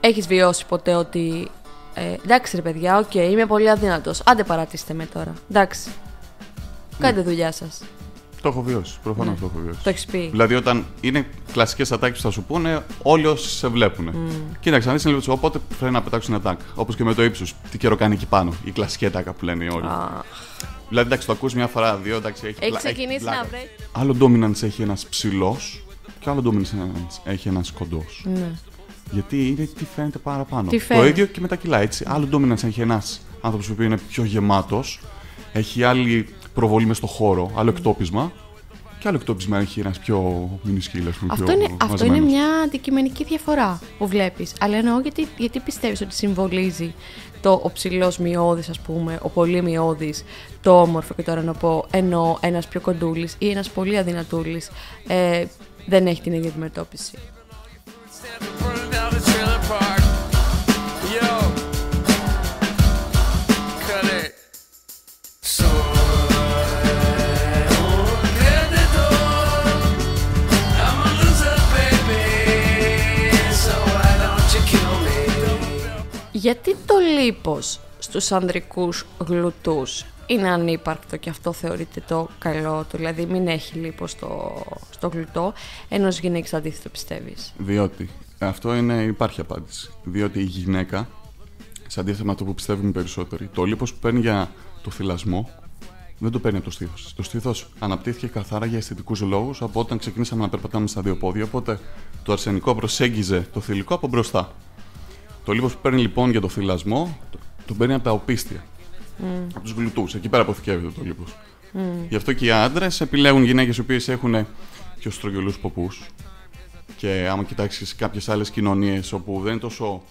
έχεις βιώσει ποτέ ότι ε, εντάξει ρε παιδιά, οκ, okay, είμαι πολύ αδύνατος, άντε παρατήστε με τώρα, εντάξει, ναι. κάντε δουλειά σας. Το έχω βιώσει. Προφανώς ναι. το έχω βιώσει. Το έχεις πει. Δηλαδή, όταν είναι κλασικές ατάκες που θα σου πούνε, όλοι όσοι σε βλέπουν. Mm. Κοίταξε, αν είσαι λίγο οπότε πρέπει να ένα τάκ, Όπως και με το ύψος. Τι καιρό κάνει εκεί πάνω. Η κλασική ατάκα που λένε όλοι. Δηλαδή, εντάξει, το ακούς μια φορά, δύο, εντάξει, έχει Έχεις ξεκινήσει να βρει. Άλλο dominance έχει ένας ψηλός και άλλο dominance έχει ένας κοντός. Ναι. Γιατί είναι τι φαίνεται παραπάνω. Το ίδιο και με τα κιλά. Έτσι. Άλλο dominance έχει ένας άνθρωπος που είναι πιο γεμάτος, έχει άλλη προβολή μες στο χώρο, άλλο εκτόπισμα. Και άλλο εκτόπισμα έχει ένας πιο σκύλο. Αυτό, είναι, αυτό είναι μια αντικειμενική διαφορά που βλέπεις. Αλλά εννοώ γιατί, γιατί πιστεύεις ότι συμβολίζει το ο ψηλός μειώδης, ας πούμε, ο πολύ μειώδης, το όμορφο και τώρα να πω, ενώ ένας πιο κοντούλης ή ένας πολύ αδυνατούλης ε, δεν έχει την ίδια αντιμετώπιση. Γιατί το λίπος στους ανδρικούς γλουτούς είναι ανύπαρκτο και αυτό θεωρείται το καλό του, δηλαδή μην έχει λίπος στο, στο γλουτό, ενώ γυναίκης αντίθετο πιστεύεις. Διότι, αυτό είναι, υπάρχει απάντηση, διότι η γυναίκα, σε αντίθεση με αυτό που πιστεύουμε περισσότεροι, το λίπος που παίρνει για το θυλασμό, δεν το παίρνει από το στήθος. Το στήθος αναπτύχθηκε καθαρά για αισθητικούς λόγους από όταν ξεκινήσαμε να περπατάμε στα δύο πόδια. Οπότε το αρσενικό προσέγγιζε το θηλυκό από μπροστά. Το λίπος που παίρνει λοιπόν για το θυλασμό, τον παίρνει από τα οπίστια. Mm. Από τους γλουτούς. Εκεί πέρα αποθηκεύεται το λίπος. Mm. Γι' αυτό και οι άντρες επιλέγουν γυναίκες οι οποίες έχουν πιο στρογγυλούς ποπούς. Και άμα κοιτάξεις κάποιες άλλες κοινωνίες όπου δεν είναι τόσο.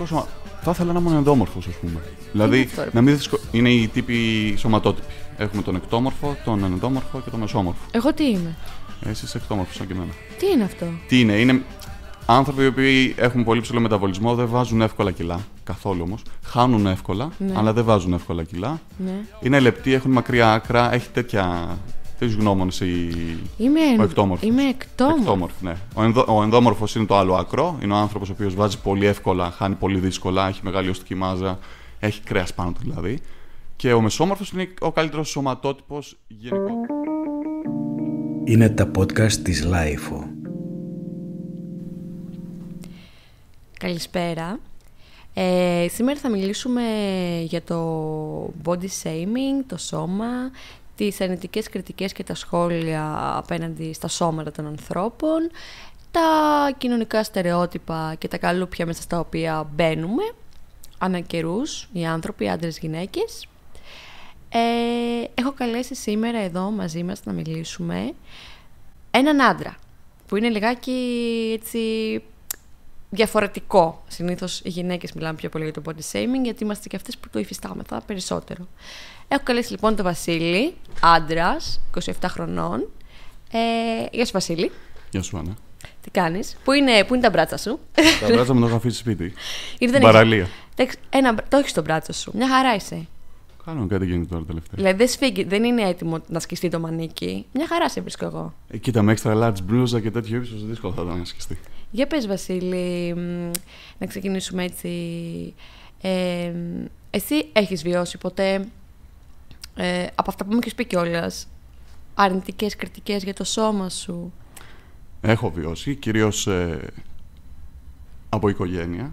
Ο θα ήθελα να είμαι ενδόμορφο, πούμε. Δηλαδή, να μην είναι οι τύποι σωματότυποι. Έχουμε τον εκτόμορφο, τον ενδόμορφο και τον μεσόμορφο. Εγώ τι είμαι. Ε, εσύ είσαι εκτόμορφος, σαν και εμένα. Τι είναι αυτό. Τι είναι, είναι άνθρωποι οι οποίοι έχουν πολύ ψηλό μεταβολισμό, δεν βάζουν εύκολα κιλά. Καθόλου όμως. Χάνουν εύκολα, ναι. αλλά δεν βάζουν εύκολα κιλά. Ναι. Είναι λεπτοί, έχουν μακριά άκρα, έχει τέτοια τι γνώμονες η... Είμαι... ο εκτόμορφος. Είμαι εκτόμορφος. ναι. ο, ενδο... ο ενδόμορφος είναι το άλλο ακρό. Είναι ο άνθρωπος ο οποίος βάζει πολύ εύκολα, χάνει πολύ δύσκολα, έχει μεγάλη οστική μάζα, έχει κρέας πάνω του δηλαδή. Και ο μεσόμορφος είναι ο καλύτερος σωματότυπος γενικό. Είναι τα podcast της LIFO. Καλησπέρα. Ε, σήμερα θα μιλήσουμε για το body shaming, το σώμα τις αρνητικές κριτικές και τα σχόλια απέναντι στα σώματα των ανθρώπων, τα κοινωνικά στερεότυπα και τα καλούπια μέσα στα οποία μπαίνουμε, ανά οι άνθρωποι, άντρες, γυναίκες. Ε, έχω καλέσει σήμερα εδώ μαζί μας να μιλήσουμε έναν άντρα, που είναι λιγάκι έτσι διαφορετικό. Συνήθως οι γυναίκες μιλάμε πιο πολύ για το body shaming, γιατί είμαστε και αυτές που το υφιστάμεθα περισσότερο. Έχω καλέσει λοιπόν τον Βασίλη, άντρας, 27 χρονών. Ε, γεια σου, Βασίλη. Γεια σου, Άννα. Τι κάνεις, πού είναι, πού είναι τα μπράτσα σου. Τα μπράτσα μου τα έχω αφήσει σπίτι. παραλία. Ένα, το έχεις το μπράτσο σου. Μια χαρά είσαι. Κάνω κάτι γίνεται τώρα τελευταία. Δηλαδή δεν σφίγγει, δεν είναι έτοιμο να σκιστεί το μανίκι. Μια χαρά σε βρίσκω εγώ. Ε, κοίτα, με large μπλούζα και τέτοιο ύψος δύσκολο θα ήταν να σκιστεί. Για πες Βασίλη, να ξεκινήσουμε έτσι. Ε, εσύ έχεις βιώσει ποτέ, ε, από αυτά που μου έχεις πει κιόλας, αρνητικές κριτικές για το σώμα σου. Έχω βιώσει, κυρίως ε, από οικογένεια.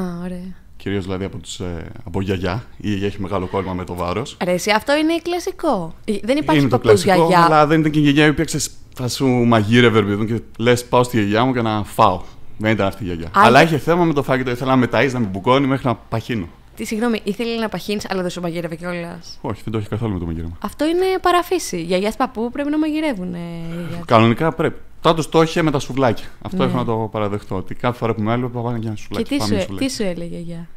Α, ωραία. Κυρίως δηλαδή από, τους, ε, από γιαγιά. Η γιαγιά έχει μεγάλο κόλμα με το βάρος. Ρε, εσύ, αυτό είναι κλασικό. Ε, δεν υπάρχει είναι το κλασικό, αλλά δεν ήταν και η γιαγιά η οποία θα σου μαγείρευε, παιδί και λες: Πάω στη γιαγιά μου και να φάω. Δεν ήταν αυτή η γιαγιά. Αλλά είχε θέμα με το φάκετο. Ήθελα να με ταΐζει, να με μπουκώνει μέχρι να παχύνω. Τι συγγνώμη, ήθελε να παχύνεις, αλλά δεν σου μαγείρευε κιόλας. Όχι, δεν το έχει καθόλου με το μαγείρεμα. Αυτό είναι παραφύση. Γιαγιάς παππού πρέπει να μαγειρεύουν. Ε, Κανονικά πρέπει. του το είχε με τα σουβλάκια. Αυτό ναι. έχω να το παραδεχτώ. Ότι κάθε φορά που με έλεγε, παπάνε και ένα σουβλάκι. τι, σου, ε- τι σου έλεγε γιαγιά.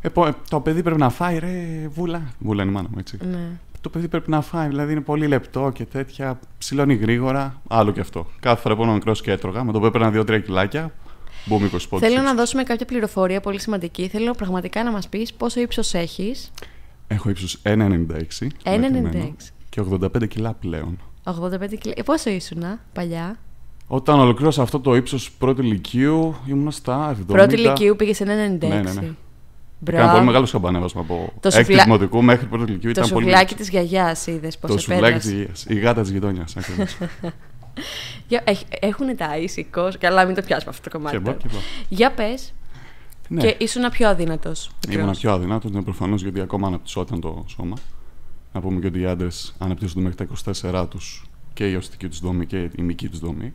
Ε, ε, το παιδί πρέπει να φάει, ρε, βούλα. Βούλα είναι η μάνα μου, έτσι. Ναι το παιδί πρέπει να φάει. Δηλαδή είναι πολύ λεπτό και τέτοια. Ψηλώνει γρήγορα. Άλλο και αυτό. Κάθε φορά που ήμουν μικρός και έτρωγα, με το που έπαιρνα δύο-τρία κιλάκια, Μπούμε 20 Θέλω να δώσουμε κάποια πληροφορία πολύ σημαντική. Θέλω πραγματικά να μας πεις πόσο ύψος έχεις. Έχω ύψος 1,96. 1,96. Και 85 κιλά πλέον. 85 κιλά. Ε, πόσο ήσουνα παλιά. Όταν ολοκλήρωσα αυτό το ύψος πρώτη ηλικίου, ήμουν στα 70. Πρώτη ηλικίου πήγες σε 1,96. Ναι, ναι, ναι. Μπράβο. πολύ μεγάλο σκαμπανέβασμα από το έκτη δημοτικού μέχρι πρώτη ηλικία. Το ήταν σουβλάκι πολύ... της γιαγιάς, είδες πώς Το σουβλάκι της γιαγιάς. Η γάτα της γειτόνιας. Έχουν τα ήσυχο. Καλά, μην το πιάσουμε αυτό το κομμάτι. Για πες. Ναι. Και ήσουν πιο αδύνατος. Ήμουν πιο αδύνατος, ναι, προφανώς γιατί ακόμα αναπτυσσόταν το σώμα. Να πούμε και ότι οι άντρες αναπτύσσονται μέχρι τα 24 τους και η οστική τους δομή και η μυκή τους δομή.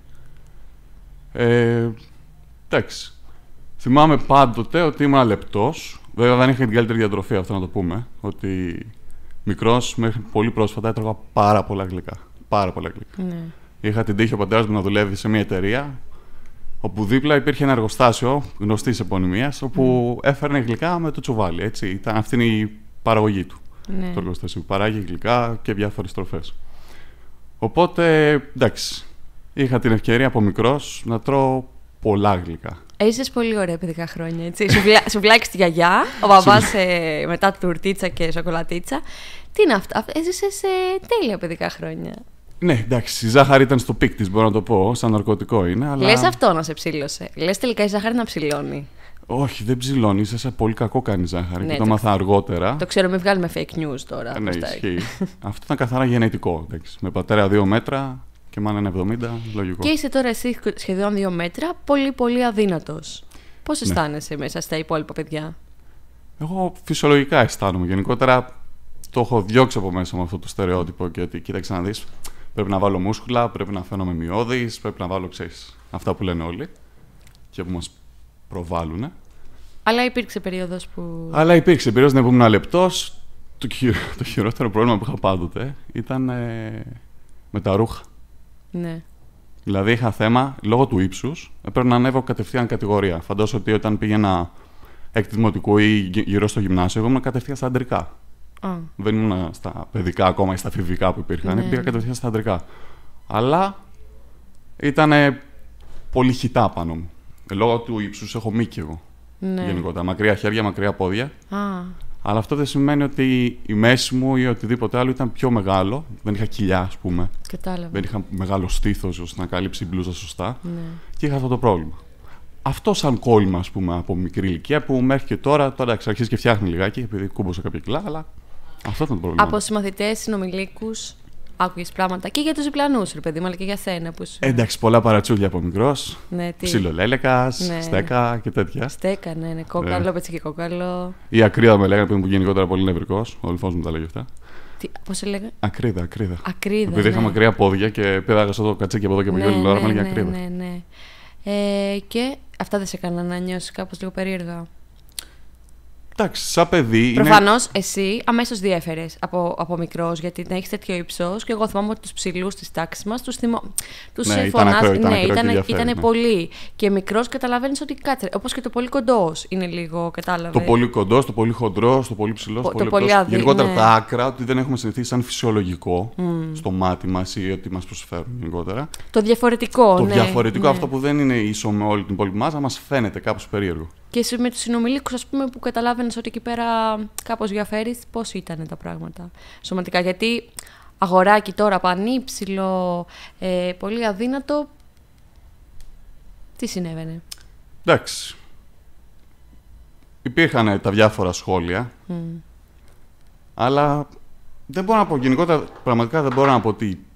Ε, εντάξει. Θυμάμαι πάντοτε ότι ήμουν λεπτός, Βέβαια δεν είχα την καλύτερη διατροφή, αυτό να το πούμε. Ότι μικρός μέχρι πολύ πρόσφατα έτρωγα πάρα πολλά γλυκά. Πάρα πολλά γλυκά. Ναι. Είχα την τύχη ο πατέρας μου να δουλεύει σε μια εταιρεία όπου δίπλα υπήρχε ένα εργοστάσιο γνωστή επωνυμίας όπου ναι. έφερνε γλυκά με το τσουβάλι. Έτσι. Ήταν, αυτή είναι η παραγωγή του. Ναι. Το εργοστάσιο παράγει γλυκά και διάφορες τροφές. Οπότε εντάξει. Είχα την ευκαιρία από μικρός να τρώω πολλά γλυκά. Έζησε πολύ ωραία παιδικά χρόνια. Έτσι. Σου σουβλάκι τη γιαγιά, ο ε, μετά τουρτίτσα και σοκολατίτσα. Τι είναι αυτά, έζησες σε τέλεια παιδικά χρόνια. Ναι, εντάξει, η ζάχαρη ήταν στο πικ της, μπορώ να το πω. Σαν ναρκωτικό είναι. Αλλά... Λες αυτό να σε ψήλωσε. Λες τελικά η ζάχαρη να ψηλώνει. Όχι, δεν ψηλώνει. Είσαι πολύ κακό κάνει ζάχαρη. Ναι, και το, το μάθα αργότερα. Το ξέρω, μην βγάλουμε fake news τώρα. Ναι, ισχύει. αυτό ήταν καθαρά γενετικό. Εντάξει. Με πατέρα δύο μέτρα, και μάλλον 70, λογικό. Και είσαι τώρα εσύ σχεδόν δύο μέτρα, πολύ πολύ αδύνατος. Πώς ναι. αισθάνεσαι μέσα στα υπόλοιπα παιδιά? Εγώ φυσιολογικά αισθάνομαι. Γενικότερα το έχω διώξει από μέσα με αυτό το στερεότυπο και ότι κοίταξε να δεις, πρέπει να βάλω μούσκουλα, πρέπει να φαίνομαι μειώδης, πρέπει να βάλω, ξέρεις, αυτά που λένε όλοι και που μας προβάλλουν. Αλλά υπήρξε περίοδος που... Αλλά υπήρξε περίοδος να ήμουν λεπτός. Το, χειρο... το χειρότερο πρόβλημα που είχα πάντοτε ήταν ε, με τα ρούχα. Ναι. Δηλαδή είχα θέμα λόγω του ύψους, έπρεπε να ανέβω κατευθείαν κατηγορία. Φαντάζομαι ότι όταν πήγαινα εκτιμωτικού ή γύρω στο γυμνάσιο, εγώ ήμουν κατευθείαν στα αντρικά. Δεν ήμουν στα παιδικά ακόμα ή στα φιβικά που υπήρχαν. Ναι. Πήγα κατευθείαν στα αντρικά. Αλλά ήταν πολύ χιτά πάνω μου. Λόγω του ύψους έχω μήκη εγώ. Ναι. Γενικότερα. Μακριά χέρια, μακριά πόδια. Α. Αλλά αυτό δεν σημαίνει ότι η μέση μου ή οτιδήποτε άλλο ήταν πιο μεγάλο. Δεν είχα κοιλιά, ας πούμε. Κατάλαβα. Δεν είχα μεγάλο στήθος ώστε να καλύψει η οτιδηποτε αλλο ηταν πιο μεγαλο δεν ειχα κοιλια α πουμε σωστά. Ναι. Και είχα αυτό το πρόβλημα. Αυτό σαν κόλλημα, ας πούμε, από μικρή ηλικία που μέχρι και τώρα. Τώρα ξαρχίζει και φτιάχνει λιγάκι, επειδή κουμπώσα κάποια κιλά, αλλά αυτό ήταν το πρόβλημα. Από συμμαθητές, συνομιλίκους άκουγες πράγματα και για τους διπλανούς, ρε παιδί μου, αλλά και για σένα. Που... Εντάξει, πολλά παρατσούλια από μικρός. Ναι, τι... Ψιλολέλεκας, ναι. στέκα και τέτοια. Στέκα, ναι, ναι. Κόκαλο, ε. πετσί και κόκαλο. Η ακρίδα με λέγανε που γενικότερα πολύ νευρικός. Ο λυφό μου τα λέγε αυτά. Τι, πώς σε λέγανε. Ακρίδα, ακρίδα. ακρίδα Επειδή ναι. είχα μακριά πόδια και πέταγα στο κατσίκι από εδώ και από ναι, εκεί όλη ώρα, ναι, ναι, ναι, ναι. Ε, και αυτά δεν σε έκαναν να νιώσεις κάπως λίγο περίεργα. Εντάξει, σαν παιδί. Προφανώς εσύ αμέσως διέφερες από, από μικρός, γιατί να έχεις τέτοιο ύψο. Και εγώ θυμάμαι ότι τους ψηλούς της τάξης μας τους θυμώ. Τους ναι, ναι, ήταν, ήταν, ναι, ήταν ναι. πολύ. Και μικρός καταλαβαίνεις ότι κάτσε. Όπως και το πολύ κοντός είναι λίγο, κατάλαβες. Το πολύ κοντός, το πολύ χοντρός, το πολύ ψηλός, το, πολύ άδικο. Γενικότερα ναι. τα άκρα, ότι δεν έχουμε συνηθίσει σαν φυσιολογικό στο μάτι μας ή ότι μας προσφέρουν γενικότερα. Το διαφορετικό, Το διαφορετικό, αυτό που δεν είναι ίσο με όλη την υπόλοιπη μάζα, μας φαίνεται κάπως περίεργο. Και με τους συνομιλίκους, ας πούμε, που καταλάβαινες ότι εκεί πέρα κάπως διαφέρει, πώς ήταν τα πράγματα σωματικά. Γιατί αγοράκι τώρα πανύψηλο, ε, πολύ αδύνατο. Τι συνέβαινε. Εντάξει. Υπήρχαν τα διάφορα σχόλια. Αλλά δεν μπορώ να πω γενικότερα, πραγματικά δεν μπορώ να πω ότι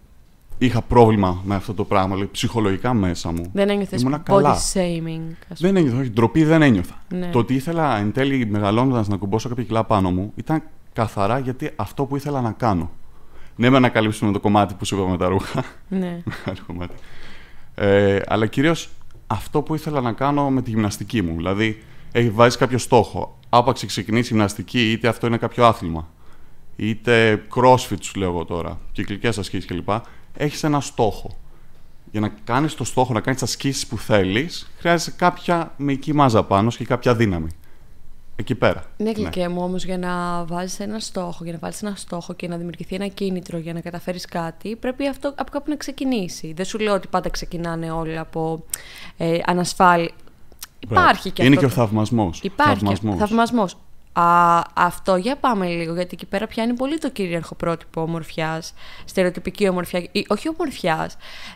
είχα πρόβλημα με αυτό το πράγμα, λέει, ψυχολογικά μέσα μου. Δεν ένιωθες body shaming. Δεν ένιωθα, όχι, ντροπή δεν ένιωθα. Ναι. Το ότι ήθελα εν τέλει μεγαλώνοντας να κουμπώσω κάποια κιλά πάνω μου ήταν καθαρά γιατί αυτό που ήθελα να κάνω. Ναι, με ανακαλύψουμε το κομμάτι που σου είπα με τα ρούχα. Ναι. κομμάτι. Ε, αλλά κυρίως αυτό που ήθελα να κάνω με τη γυμναστική μου. Δηλαδή, έχει βάζει κάποιο στόχο. Άπαξ ξεκινήσει γυμναστική, είτε αυτό είναι κάποιο άθλημα. Είτε crossfit, σου λέω εγώ τώρα, κυκλικές ασκήσεις κλπ έχεις ένα στόχο. Για να κάνεις το στόχο, να κάνεις τις ασκήσεις που θέλεις, χρειάζεσαι κάποια μυϊκή μάζα πάνω και κάποια δύναμη. Εκεί πέρα. Ναι, κλικέ μου όμως, για να βάζει ένα στόχο, για να βάλεις ένα στόχο και να δημιουργηθεί ένα κίνητρο για να καταφέρεις κάτι, πρέπει αυτό από κάπου να ξεκινήσει. Δεν σου λέω ότι πάντα ξεκινάνε όλα από ε, ανασφάλεια. Υπάρχει και Είναι και ο θαυμασμός. Υπάρχει Α, αυτό για πάμε λίγο, γιατί εκεί πέρα πιάνει πολύ το κυρίαρχο πρότυπο ομορφιάς, στερεοτυπική ομορφιά, ή, όχι ομορφιάς,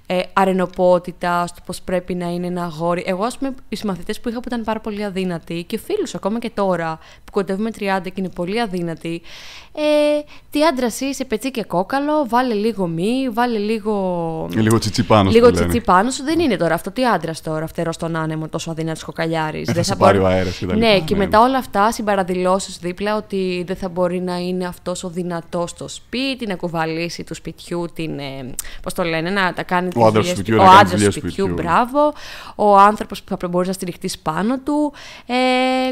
ε, αρενοπότητα, το πώς πρέπει να είναι ένα αγόρι. Εγώ, ας πούμε, οι συμμαθητές που είχα που ήταν πάρα πολύ αδύνατοι και φίλους ακόμα και τώρα που κοντεύουμε 30 και είναι πολύ αδύνατοι, ε, τι άντρα είσαι, πετσί και κόκαλο, βάλε λίγο μη, βάλε λίγο. Λίγο τσιτσί πάνω σου. Λίγο τσιτσί Δεν είναι τώρα αυτό. Τι άντρας τώρα, φτερό στον άνεμο, τόσο αδύνατος κοκαλιάρης. Ε, δεν θα πάρει ο αέρας ναι, και Ναι, και μετά όλα αυτά συμπαραδηλώσεις δίπλα ότι δεν θα μπορεί να είναι αυτός ο δυνατός στο σπίτι, να κουβαλήσει του σπιτιού την. Ε, Πώς το λένε, να τα κάνει. Ο άντρας του σπιτιού, ο άντρας του σπιτιού, μπράβο. Ο άνθρωπος που θα μπορείς να στηριχτείς πάνω του. Ε,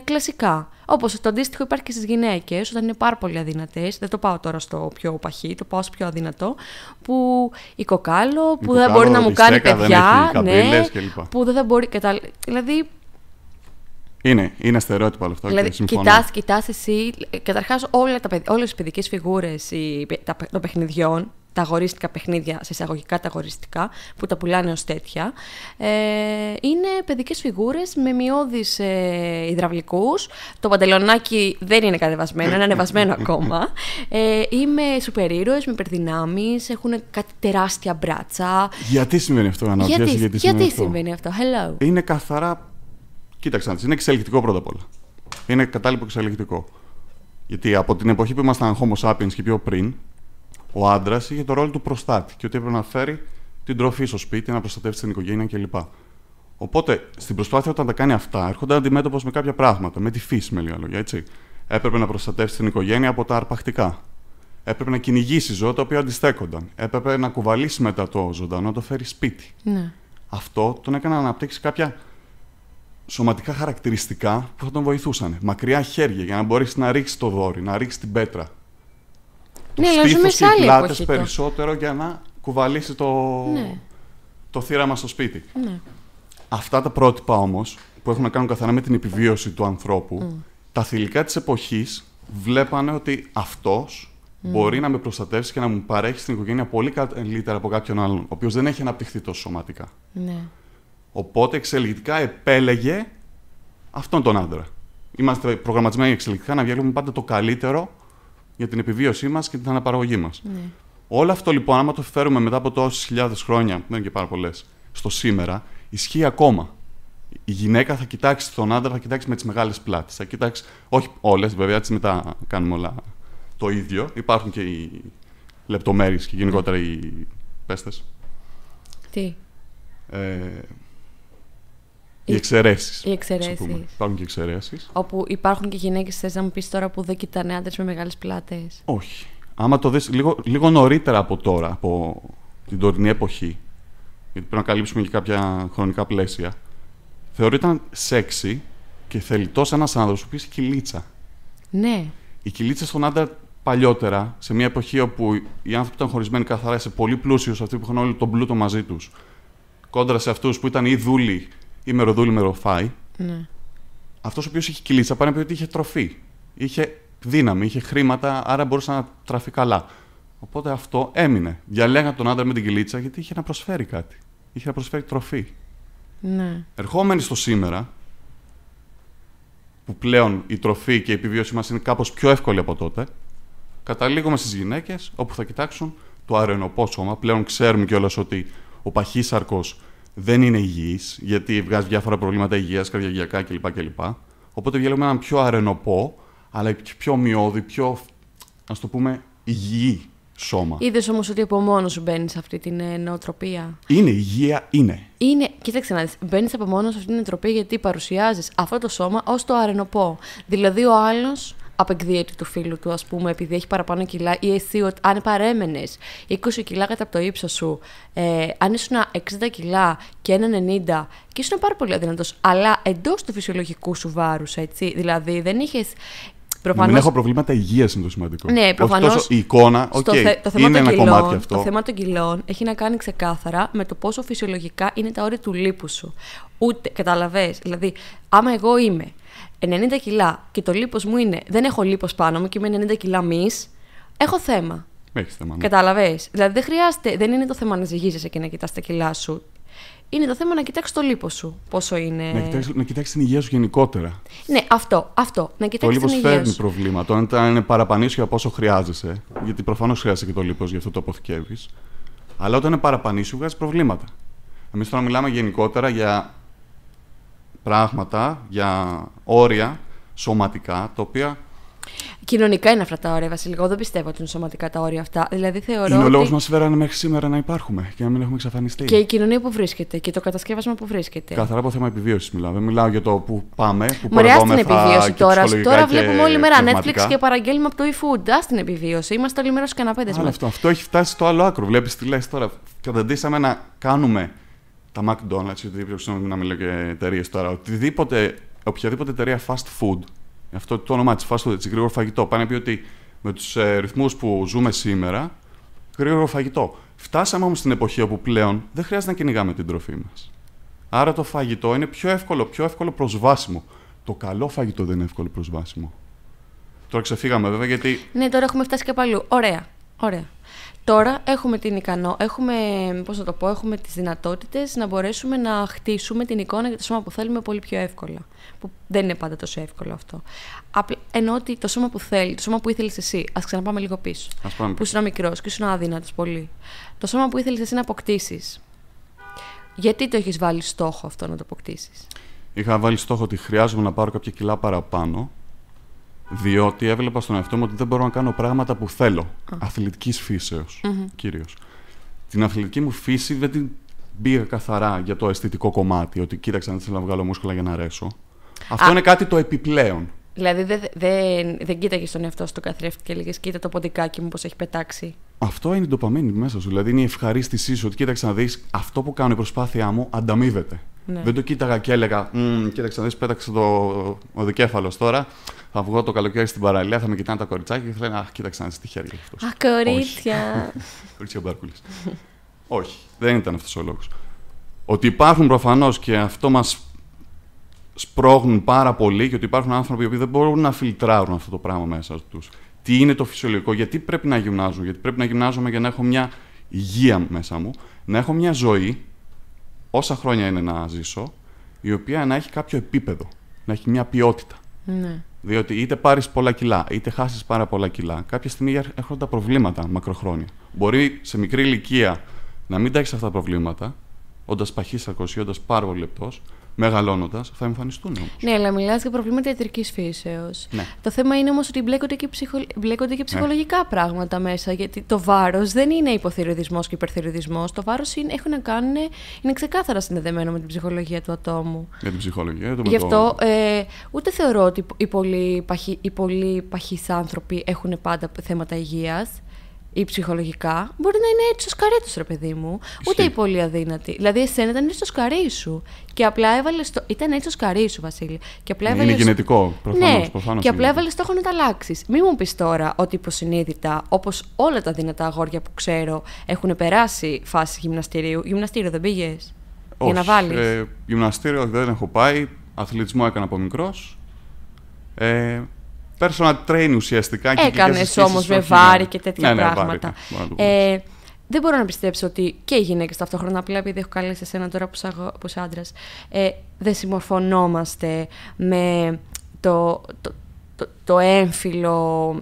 κλασικά. Όπως το αντίστοιχο υπάρχει και στις γυναίκες, όταν είναι πάρα πολύ αδυνατέ. Δεν το πάω τώρα στο πιο παχύ, το πάω στο πιο αδυνατό. Που η κοκάλο, που δεν μπορεί να μου κάνει παιδιά. Δεν ναι, που δεν θα μπορεί. Κατα... Δηλαδή. Είναι, είναι στερεότυπο όλο αυτό. Δηλαδή, κοιτάς, κοιτάς εσύ. Καταρχάς, όλε τι παιδικές φιγούρες των παιχνιδιών τα αγορίστικα παιχνίδια, σε εισαγωγικά τα αγορίστικα, που τα πουλάνε ως τέτοια, ε, είναι παιδικές φιγούρες με μειώδεις ε, υδραυλικούς. Το παντελονάκι δεν είναι κατεβασμένο, είναι ανεβασμένο ακόμα. Ε, είμαι σούπερ ήρωες, με υπερδυνάμεις, έχουν κάτι τεράστια μπράτσα. Γιατί συμβαίνει αυτό, Αναρωτιέσαι, γιατί, γιατί, γιατί, συμβαίνει, συμβαίνει αυτό. Hello. Είναι καθαρά... Κοίταξε είναι εξελικτικό πρώτα απ' όλα. Είναι κατάλληλο εξελικτικό. Γιατί από την εποχή που ήμασταν Homo sapiens και πιο πριν, ο άντρας είχε το ρόλο του προστάτη και ότι έπρεπε να φέρει την τροφή στο σπίτι, να προστατεύσει την οικογένεια κλπ. Οπότε στην προσπάθεια όταν τα κάνει αυτά, έρχονται αντιμέτωπος με κάποια πράγματα, με τη φύση με λίγα λόγια, έτσι. Έπρεπε να προστατεύσει την οικογένεια από τα αρπακτικά. Έπρεπε να κυνηγήσει ζώα τα οποία αντιστέκονταν. Έπρεπε να κουβαλήσει μετά το ζωντανό, να το φέρει σπίτι. Ναι. Αυτό τον έκανε να αναπτύξει κάποια σωματικά χαρακτηριστικά που θα τον βοηθούσαν. Μακριά χέρια για να μπορέσει να ρίξει το δόρυ, να ρίξει την πέτρα, το ναι, στήθος και οι πλάτες περισσότερο για να κουβαλήσει το, ναι. το θύραμα στο σπίτι. Ναι. Αυτά τα πρότυπα όμως που έχουν να κάνουν καθαρά με την επιβίωση του ανθρώπου, mm. τα θηλυκά της εποχής βλέπανε ότι αυτός mm. μπορεί να με προστατεύσει και να μου παρέχει στην οικογένεια πολύ καλύτερα από κάποιον άλλον, ο οποίος δεν έχει αναπτυχθεί τόσο σωματικά. Ναι. Οπότε εξελικτικά επέλεγε αυτόν τον άντρα. Είμαστε προγραμματισμένοι εξελικτικά να βγάλουμε πάντα το καλύτερο για την επιβίωσή μας και την αναπαραγωγή μας. Ναι. Όλο αυτό λοιπόν, άμα το φέρουμε μετά από τόσες χιλιάδες χρόνια, που δεν είναι και πάρα πολλές, στο σήμερα, ισχύει ακόμα. Η γυναίκα θα κοιτάξει τον άντρα, θα κοιτάξει με τις μεγάλες πλάτες. Θα κοιτάξει, όχι όλες βέβαια, έτσι μετά κάνουμε όλα το ίδιο. Υπάρχουν και οι λεπτομέρειες και γενικότερα οι πέστες. Τι. Ε, οι εξαιρέσεις. Οι εξαιρέσεις. Υπάρχουν και εξαιρέσεις. Όπου υπάρχουν και γυναίκες, θες να μου πεις τώρα που δεν κοιτάνε άντρες με μεγάλες πλάτες. Όχι. Άμα το δεις λίγο, λίγο νωρίτερα από τώρα, από την τωρινή εποχή, γιατί πρέπει να καλύψουμε και κάποια χρονικά πλαίσια, θεωρείται σεξι και θελητός ένας άνδρα που πει κυλίτσα. Ναι. Η κυλίτσα στον άντρα παλιότερα, σε μια εποχή όπου οι άνθρωποι ήταν χωρισμένοι καθαρά σε πολύ πλούσιους, αυτοί που είχαν όλο τον πλούτο μαζί τους, κόντρα σε αυτούς που ήταν ή δούλοι ή με ροφάει. Ναι. Αυτός ο οποίος είχε κυλήσει πάνε πει ότι είχε τροφή. Είχε δύναμη, είχε χρήματα, άρα μπορούσε να τραφεί καλά. Οπότε αυτό έμεινε. Διαλέγανε τον άντρα με την κυλίτσα γιατί είχε να προσφέρει κάτι. Είχε να προσφέρει τροφή. Ναι. Ερχόμενοι στο σήμερα, που πλέον η τροφή και η επιβίωση μας είναι κάπως πιο εύκολη από τότε, καταλήγουμε στις γυναίκες ό κοιτάξουν το άρεο πόσο. Πλέον ξέρουμε και όλε ότι όπου θα κοιτάξουν το αρενοπό Πλέον ξέρουμε κιόλας ότι ο παχύσαρκος δεν είναι υγιής, γιατί βγάζει διάφορα προβλήματα υγείας, καρδιαγιακά κλπ. κλπ. Οπότε διαλέγουμε έναν πιο αρενοπό, αλλά και πιο μειώδη, πιο ας το πούμε υγιή σώμα. Είδες όμως ότι από μόνος σου μπαίνεις σε αυτή την ε, νοοτροπία. Είναι, υγεία είναι. Είναι, κοίταξε να δεις. Μπαίνεις από μόνος σε αυτή την νοοτροπία γιατί παρουσιάζεις αυτό το σώμα ως το αρενοπό. Δηλαδή ο άλλος απεκδίαιτη του φίλου του, ας πούμε, επειδή έχει παραπάνω κιλά, ή εσύ ότι αν παρέμενες 20 κιλά κατά το ύψος σου, ε, αν ήσουν 60 κιλά και 1,90 90, και ήσουν πάρα πολύ αδυνατό, αλλά εντός του φυσιολογικού σου βάρους, έτσι. Δηλαδή δεν είχες Προφανώς... μην έχω προβλήματα υγείας είναι το σημαντικό. Ναι, προφανώ. Η εικόνα, okay, το θέμα είναι ένα κιλών, κομμάτι αυτό. Το θέμα των κιλών έχει να κάνει ξεκάθαρα με το πόσο φυσιολογικά είναι τα όρια του λίπου σου. Ούτε, καταλαβες, δηλαδή, άμα εγώ είμαι 90 κιλά και το λίπος μου είναι. Δεν έχω λίπος πάνω μου και είμαι 90 κιλά μης, έχω θέμα. Έχεις θέμα. Ναι. Κατάλαβες. Δηλαδή δεν χρειάζεται, δεν είναι το θέμα να ζυγίζεσαι και να κοιτάς τα κιλά σου. Είναι το θέμα να κοιτάξεις το λίπος σου. Πόσο είναι. Να κοιτάξεις την υγεία σου γενικότερα. Ναι, αυτό. αυτό. Να το λίπο φέρνει προβλήματα. Αν είναι παραπανίσιο από όσο χρειάζεσαι. Γιατί προφανώς χρειάζεσαι και το λίπος, γι' αυτό το αποθηκεύεις. Αλλά όταν είναι παραπανήσιο, βγάζει προβλήματα. Εμείς τώρα μιλάμε γενικότερα για πράγματα, για όρια σωματικά, τα οποία Κοινωνικά είναι αυτά τα όρια, Βασίλη. Εγώ δεν πιστεύω ότι είναι σωματικά τα όρια αυτά. Δηλαδή θεωρώ. Είναι ότι... ο λόγο μας φέρανε μέχρι σήμερα να υπάρχουμε και να μην έχουμε εξαφανιστεί. Και η κοινωνία που βρίσκεται και το κατασκεύασμα που βρίσκεται. Καθαρά από θέμα επιβίωσης μιλάω. Δεν μιλάω για το που πάμε, που Μωριά στην επιβίωση τώρα. Τώρα βλέπουμε όλη μέρα Netflix και παραγγέλνουμε από το e-food. Ας την επιβίωση. Είμαστε όλη μέρα στους καναπέδες μας. Αυτό, αυτό έχει φτάσει στο άλλο άκρο. Βλέπεις τι λες τώρα. Καταντήσαμε να κάνουμε τα McDonald's ή οτιδήποτε, να μιλάω και εταιρείες τώρα, οτιδήποτε, οποιαδήποτε εταιρεία fast food, αυτό το όνομά της fast food, έτσι, γρήγορο φαγητό, πάνε πει ότι με τους ε, ρυθμούς που ζούμε σήμερα, γρήγορο φαγητό. Φτάσαμε όμως στην εποχή όπου πλέον δεν χρειάζεται να κυνηγάμε την τροφή μας. Άρα το φαγητό είναι πιο εύκολο, πιο εύκολο προσβάσιμο. Το καλό φαγητό δεν είναι εύκολο προσβάσιμο. Τώρα ξεφύγαμε βέβαια γιατί. Ναι, τώρα έχουμε φτάσει και παλιού. Ωραία. Ωραία. Τώρα έχουμε την ικανό, έχουμε, πώς να το πω, έχουμε τις δυνατότητες να μπορέσουμε να χτίσουμε την εικόνα για το σώμα που θέλουμε πολύ πιο εύκολα. Που δεν είναι πάντα τόσο εύκολο αυτό. Απλ, ενώ ότι το σώμα που θέλει, το σώμα που ήθελες εσύ, ας ξαναπάμε λίγο πίσω. Ας πάμε. Που ήσουν μικρός και ήσουν αδύνατος πολύ. Το σώμα που ήθελες εσύ να αποκτησει Γιατί το έχεις βάλει στόχο αυτό να το αποκτήσεις, Είχα βάλει στόχο ότι χρειάζομαι να πάρω κάποια κιλά παραπάνω διότι έβλεπα στον εαυτό μου ότι δεν μπορώ να κάνω πράγματα που θέλω. Oh. Αθλητικής φύσεως mm-hmm. κυρίως. Την αθλητική μου φύση δεν την πήγα καθαρά για το αισθητικό κομμάτι. Ότι κοίταξα να θέλω να βγάλω μούσκουλα για να αρέσω. Αυτό είναι κάτι το επιπλέον. Δηλαδή δεν δε, δε κοίταγε τον εαυτό σου το καθρέφτη και έλεγες Κοίτα το ποντικάκι μου πώς έχει πετάξει. Αυτό είναι η ντοπαμίνη μέσα σου. Δηλαδή είναι η ευχαρίστησή σου ότι κοίταξε να δεις αυτό που κάνω η προσπάθειά μου ανταμείβεται. Ναι. Δεν το κοίταγα και έλεγα, κοίταξε να δεις, πέταξε το δικέφαλος τώρα. Θα βγω το καλοκαίρι στην παραλία, θα με κοιτάνε τα κοριτσάκια και θα λένε, αχ, κοίταξε να δεις τι χέρι αυτός. Α, κορίτσια. κορίτσια μπάρκουλης. Όχι, δεν ήταν αυτός ο λόγος. Ότι υπάρχουν προφανώς και αυτό μας σπρώχνουν πάρα πολύ και ότι υπάρχουν άνθρωποι που δεν μπορούν να φιλτράρουν αυτό το πράγμα μέσα τους. Τι είναι το φυσιολογικό, γιατί πρέπει να γυμνάζομαι, γιατί πρέπει να γυμνάζομαι για να έχω μια υγεία μέσα μου, να έχω μια ζωή όσα χρόνια είναι να ζήσω, η οποία να έχει κάποιο επίπεδο, να έχει μια ποιότητα. Ναι. Διότι είτε πάρεις πολλά κιλά, είτε χάσεις πάρα πολλά κιλά, κάποια στιγμή έχουν τα προβλήματα μακροχρόνια. Μπορεί σε μικρή ηλικία να μην τα έχεις αυτά τα προβλήματα, όντας παχύσαρκος ή όντας πάρα πολύ λεπτός, μεγαλώνοντας, θα εμφανιστούν όμως. Ναι, αλλά μιλάς για προβλήματα ιατρικής φύσεως. Ναι. Το θέμα είναι όμως ότι μπλέκονται και, ναι. ψυχολογικά πράγματα μέσα. Γιατί το βάρος δεν είναι υποθυροειδισμό και υπερθυροειδισμό. Το βάρος έχουν κάνουν. είναι ξεκάθαρα συνδεδεμένο με την ψυχολογία του ατόμου. Για την ψυχολογία του Γι' αυτό ε, ούτε θεωρώ ότι οι πολύ, παχύ, πολύ παχύς άνθρωποι έχουν πάντα θέματα υγείας ή ψυχολογικά, μπορεί να είναι έτσι ο σκαρέτος, ρε παιδί μου. Ούτε η πολύ αδύνατη. Δηλαδή, εσένα ήταν έτσι ο σκαρί σου. Και απλά έβαλες. στο, Ήταν έτσι ο σκαρί σου, Βασίλη. Και απλά έβαλες... Ναι, είναι γενετικό, προφανώς. και απλά έβαλες στόχο να τα αλλάξεις. Μην μου πεις τώρα ότι υποσυνείδητα, όπως όλα τα δυνατά αγόρια που ξέρω, έχουν περάσει φάση γυμναστηρίου. Γυμναστήριο δεν πήγες. Για να βάλεις. Ε, γυμναστήριο δεν έχω πάει. Αθλητισμό έκανα από μικρός. Ε, personal train ουσιαστικά. Έκανε όμως με βάρη και τέτοια ναι, ναι, πράγματα. Ναι, ε, δεν μπορώ να πιστέψω ότι και οι γυναίκες ταυτόχρονα, απλά επειδή έχω καλέσει εσένα τώρα που είσαι άντρας, ε, δεν συμμορφωνόμαστε με το, το, έμφυλο,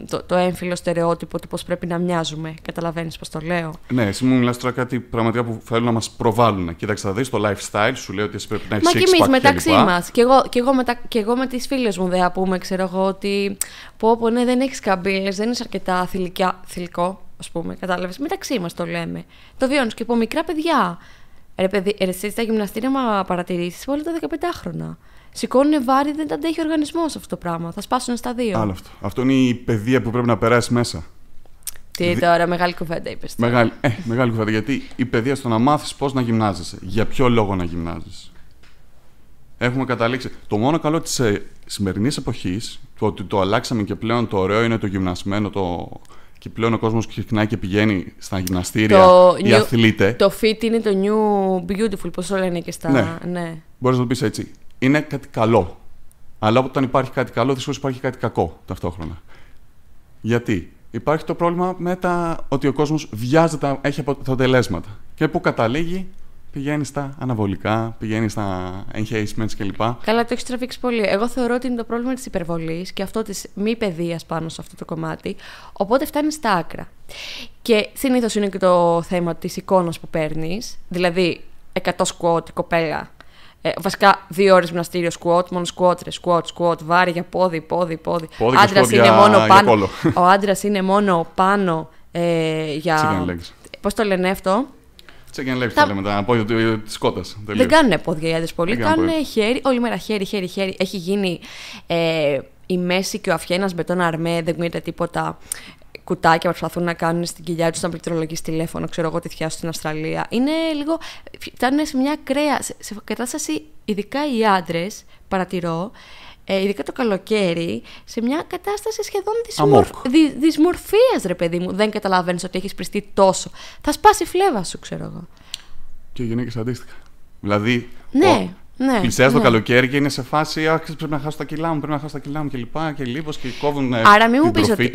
το, το έμφυλο στερεότυπο του πώς πρέπει να μοιάζουμε. Καταλαβαίνεις πώς το λέω. Ναι, εσύ μου μιλάς τώρα κάτι πραγματικά που θέλουν να μας προβάλλουν. Κοίταξε, θα δεις το lifestyle, σου λέει ότι εσύ πρέπει να έχεις Μα και εμείς μεταξύ μας. Και εγώ, και, εγώ μετα, εγώ με τις φίλες μου δεν πούμε, ξέρω εγώ, ότι πω, πω ναι, δεν έχεις καμπύλες, δεν είσαι αρκετά θηλυκιά, θηλυκό, ας πούμε. Κατάλαβες. Μεταξύ μας το λέμε. Το βιώνεις και από μικρά παιδιά. Ρε, παιδί, ρε, στα γυμναστήρια, μα παρατηρήσεις όλα τα 15 χρόνια σηκώνουν βάρη, δεν τα αντέχει ο οργανισμός αυτό το πράγμα. Θα σπάσουν στα δύο. Άλλο αυτό. Αυτό είναι η παιδεία που πρέπει να περάσει μέσα. Τι τώρα, μεγάλη κουβέντα είπες. Μεγάλη, ε, μεγάλη κουβέντα. Γιατί η παιδεία στο να μάθεις πώς να γυμνάζεσαι. Για ποιο λόγο να γυμνάζεσαι. Έχουμε καταλήξει. Το μόνο καλό της ε, σημερινής εποχής, το ότι το αλλάξαμε και πλέον το ωραίο είναι το γυμνασμένο, το και πλέον ο κόσμος ξεκινάει και πηγαίνει στα γυμναστήρια, το new, Το fit είναι το new beautiful, πώς όλα λένε και στα... Ναι, ναι. να το πεις έτσι είναι κάτι καλό. Αλλά όταν υπάρχει κάτι καλό, δυστυχώς υπάρχει κάτι κακό ταυτόχρονα. Γιατί υπάρχει το πρόβλημα με τα ότι ο κόσμος βιάζεται, έχει αποτελέσματα. Και που καταλήγει, πηγαίνει στα αναβολικά, πηγαίνει στα enhancements κλπ. Καλά, το έχεις τραβήξει πολύ. Εγώ θεωρώ ότι είναι το πρόβλημα της υπερβολής και αυτό της μη παιδείας πάνω σε αυτό το κομμάτι. Οπότε φτάνεις στα άκρα. Και συνήθως είναι και το θέμα της εικόνας που παίρνεις. Δηλαδή, 100 σκουότ κοπέλα ε, βασικά δύο ώρες γυμναστήριο, σκουότ, μόνο σκουότ, ρε, σκουότ, σκουότ, βάρη για πόδι, πόδι, πόδι. πόδι άντρας είναι μόνο πάνω. Ο άντρας είναι μόνο πάνω ε, για. Πώς το λένε αυτό. Chicken legs τα... λέμε, τα πόδια της κότας. Δεν κάνουν πόδια οι άντρες πολύ. Κάνουν χέρι, όλη μέρα χέρι, χέρι, χέρι. Έχει γίνει ε, η μέση και ο αφιένας με τον αρμέ, δεν γίνεται τίποτα κουτάκια που προσπαθούν να κάνουν στην κοιλιά τους να πληκτρολογεί τηλέφωνο, ξέρω εγώ, τυθιά στην Αυστραλία. Είναι λίγο. Φτάνουν σε μια κρέα, Σε, κατάσταση, ειδικά οι άντρες, παρατηρώ, ε, ειδικά το καλοκαίρι, σε μια κατάσταση σχεδόν δυσμορφίας, ρε παιδί μου. Δεν καταλαβαίνεις ότι έχεις πριστεί τόσο. Θα σπάσει η φλέβα σου, ξέρω εγώ. Και οι γυναίκες αντίστοιχα. Δηλαδή. Ναι. Ναι, Πλησιάζει ναι. το καλοκαίρι και είναι σε φάση «Αχ, πρέπει να χάσω τα κιλά μου, πρέπει να χάσω τα κιλά μου» και λοιπά και λίπος και κόβουν ε, Άρα μην μου πεις ότι,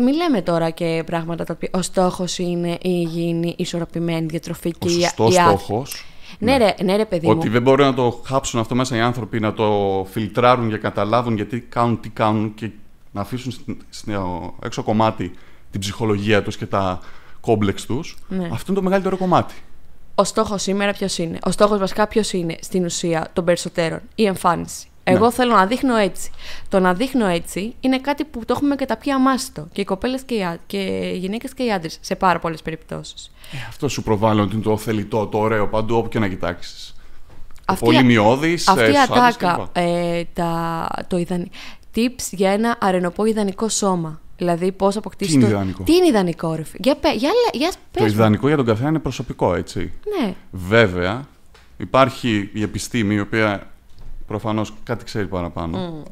μη, λέμε τώρα και πράγματα τα οποία ο στόχος είναι η υγιεινή, ισορροπημένη διατροφή και ο η, στόχος. Ναι, ναι. Ρε, ναι, ρε, παιδί Ότι δεν μπορούν να το χάψουν αυτό μέσα οι άνθρωποι, να το φιλτράρουν και καταλάβουν γιατί κάνουν τι κάνουν και να αφήσουν στην, στην, έξω κομμάτι την ψυχολογία τους και τα κόμπλεξ τους. Ναι. Αυτό είναι το μεγαλύτερο κομμάτι. Ο στόχος σήμερα ποιος είναι. Ο στόχος βασικά ποιος είναι στην ουσία των περισσότερων. Η εμφάνιση. Εγώ ναι. θέλω να δείχνω έτσι. Το να δείχνω έτσι είναι κάτι που το έχουμε καταπεί αμάστο. Και οι κοπέλες και οι, και οι γυναίκες και οι άντρες σε πάρα πολλές περιπτώσεις. Ε, αυτό σου προβάλλει ότι είναι το θελητό, το ωραίο παντού, όπου και να κοιτάξεις. Οι Αυτή η ε, ατάκα. Ε, τα, το Tips για ένα αρενοπό ιδανικό σώμα. Δηλαδή, πώς αποκτήσεις. Τι είναι το... ιδανικό. Τι είναι ιδανικό, ρε. Για, πέ... για, πες το ιδανικό για τον καθένα είναι προσωπικό, έτσι. Ναι. Βέβαια, υπάρχει η επιστήμη, η οποία προφανώς κάτι ξέρει παραπάνω. Mm.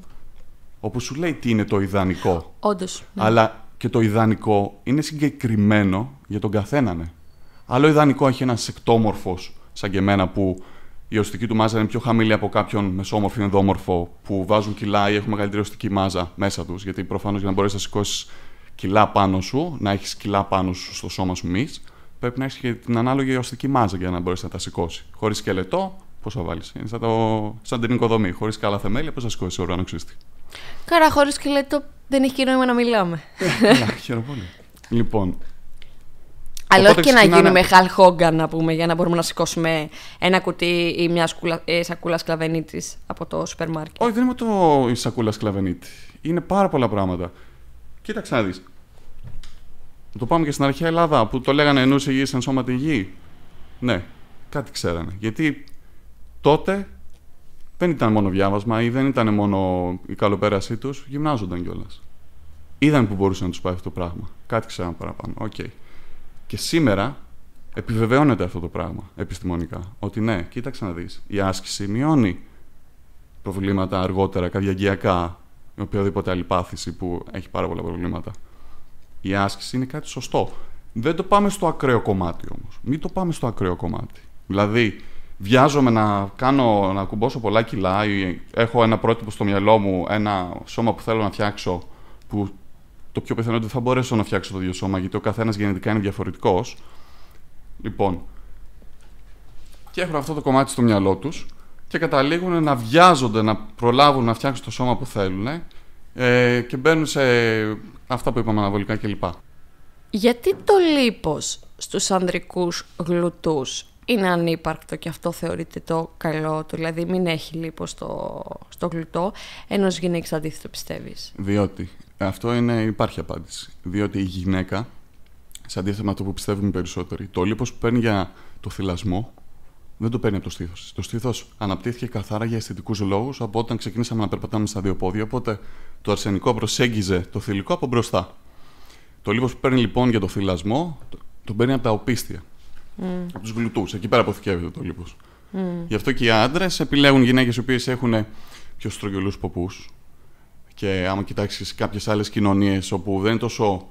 Όπου σου λέει τι είναι το ιδανικό. Όντως. Ναι. Αλλά και το ιδανικό είναι συγκεκριμένο για τον καθέναν. Ναι. Άλλο ιδανικό έχει ένας εκτόμορφο σαν και εμένα που η οστική του μάζα είναι πιο χαμηλή από κάποιον μεσόμορφο ή ενδόμορφο που βάζουν κιλά ή έχουν μεγαλύτερη οστική μάζα μέσα τους. Γιατί προφανώς για να μπορέσει να σηκώσεις κιλά πάνω σου, να έχεις κιλά πάνω σου στο σώμα σου μη, πρέπει να έχεις και την ανάλογη οστική μάζα για να μπορέσει να τα σηκώσει. Χωρίς σκελετό, πώς θα βάλεις. Είναι σαν, το... σαν την οικοδομή. Χωρίς καλά θεμέλια, πώς θα σηκώσει όργανο ξύστη. Καρά, χωρίς σκελετό δεν έχει νόημα να μιλάμε. Ε, λοιπόν, αλλά όχι και να γίνουμε Χαλ Χόγκαν, να πούμε, για να μπορούμε να σηκώσουμε ένα κουτί ή μια ε, σακούλα σκλαβενίτης από το σούπερ μάρκετ. Όχι, δεν είναι το η σακούλα σκλαβενίτη. Είναι πάρα πολλά πράγματα. Κοίταξε να δεις. Το πάμε και στην αρχαία Ελλάδα που το λέγανε ενός υγιής εν σώμα τη γη. Ναι, κάτι ξέρανε. Γιατί τότε δεν ήταν μόνο διάβασμα ή δεν ήταν μόνο η καλοπέρασή τους, γυμνάζονταν κιόλας. Είδαν που μπορούσε να τους πάει αυτό το πράγμα. Κάτι ξέραν παραπάνω. Οκ. Και σήμερα επιβεβαιώνεται αυτό το πράγμα επιστημονικά. Ότι ναι, κοίταξε να δεις. Η άσκηση μειώνει προβλήματα αργότερα, καρδιαγκιακά, με οποιαδήποτε άλλη πάθηση που έχει πάρα πολλά προβλήματα. Η άσκηση είναι κάτι σωστό. Δεν το πάμε στο ακραίο κομμάτι όμως. Μην το πάμε στο ακραίο κομμάτι. Δηλαδή, βιάζομαι να, κάνω, να κουμπώσω πολλά κιλά ή έχω ένα πρότυπο στο μυαλό μου, ένα σώμα που θέλω να φτιάξω που το πιο πιθανό είναι ότι θα μπορέσω να φτιάξω το ίδιο σώμα, γιατί ο καθένας γενετικά είναι διαφορετικός. Λοιπόν, και έχουν αυτό το κομμάτι στο μυαλό τους και καταλήγουν να βιάζονται να προλάβουν να φτιάξουν το σώμα που θέλουν ε, και μπαίνουν σε αυτά που είπαμε αναβολικά κλπ. Γιατί το λίπος στους ανδρικούς γλουτούς είναι ανύπαρκτο και αυτό θεωρείται το καλό του, δηλαδή μην έχει λίπος στο, στο γλουτό, ενώ γυναίκες αντίθετο πιστεύεις. Αυτό είναι, υπάρχει απάντηση. Διότι η γυναίκα, σε αντίθετα με αυτό που πιστεύουμε περισσότεροι, το λίπος που παίρνει για το θυλασμό δεν το παίρνει από το στήθος. Το στήθος αναπτύχθηκε καθαρά για αισθητικούς λόγους από όταν ξεκινήσαμε να περπατάμε στα δύο πόδια. Οπότε το αρσενικό προσέγγιζε το θηλυκό από μπροστά. Το λίπος που παίρνει λοιπόν για το θυλασμό, το παίρνει από τα οπίστια. Mm. Από τους γλουτούς. Εκεί πέρα αποθηκεύεται το λίπο. Mm. Γι' αυτό και οι άντρες επιλέγουν γυναίκες οι οποίες έχουν πιο στρογγυλούς ποπούς, και άμα κοιτάξεις κάποιες άλλες κοινωνίες όπου δεν, τόσο,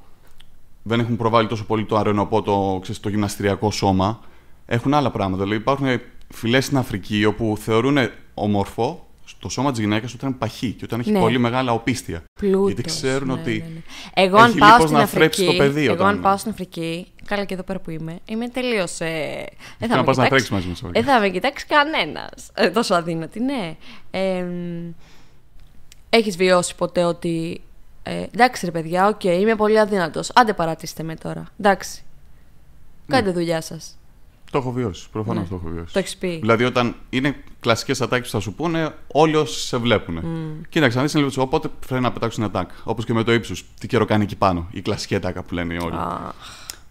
δεν έχουν προβάλει τόσο πολύ το αρενοπό, το, ξέρεις, το γυμναστηριακό σώμα, έχουν άλλα πράγματα. Δηλαδή υπάρχουν φυλές στην Αφρική όπου θεωρούν ομορφό το σώμα της γυναίκας όταν είναι παχύ και όταν έχει ναι. πολύ μεγάλα οπίστια. Πλούτος, Γιατί ξέρουν ναι, ότι. Ναι, ναι, Εγώ, αν πάω να Αφρική, το παιδί Εγώ, αν πάω στην Αφρική, καλά και εδώ πέρα που είμαι, είμαι τελείως. Ε... Δεν θα, με κοιτάξει. μαζί θα με κοιτάξει κανένας. Ε, τόσο αδύνατη, ναι. Ε, έχεις βιώσει ποτέ ότι ε, εντάξει ρε παιδιά, οκ, okay, είμαι πολύ αδύνατος, άντε παρατήστε με τώρα, εντάξει, ναι. κάντε δουλειά σας. Το έχω βιώσει. Προφανώς ναι. το έχω βιώσει. Το έχεις πει. Δηλαδή, όταν είναι κλασικές ατάκες που θα σου πούνε, όλοι όσοι σε βλέπουν. Mm. Κοίταξε, αν δει λίγο οπότε φρένα να πετάξουν την ατάκ. Όπως και με το ύψος. Τι καιρό κάνει εκεί πάνω. Η κλασική ατάκα που λένε όλοι. Ah.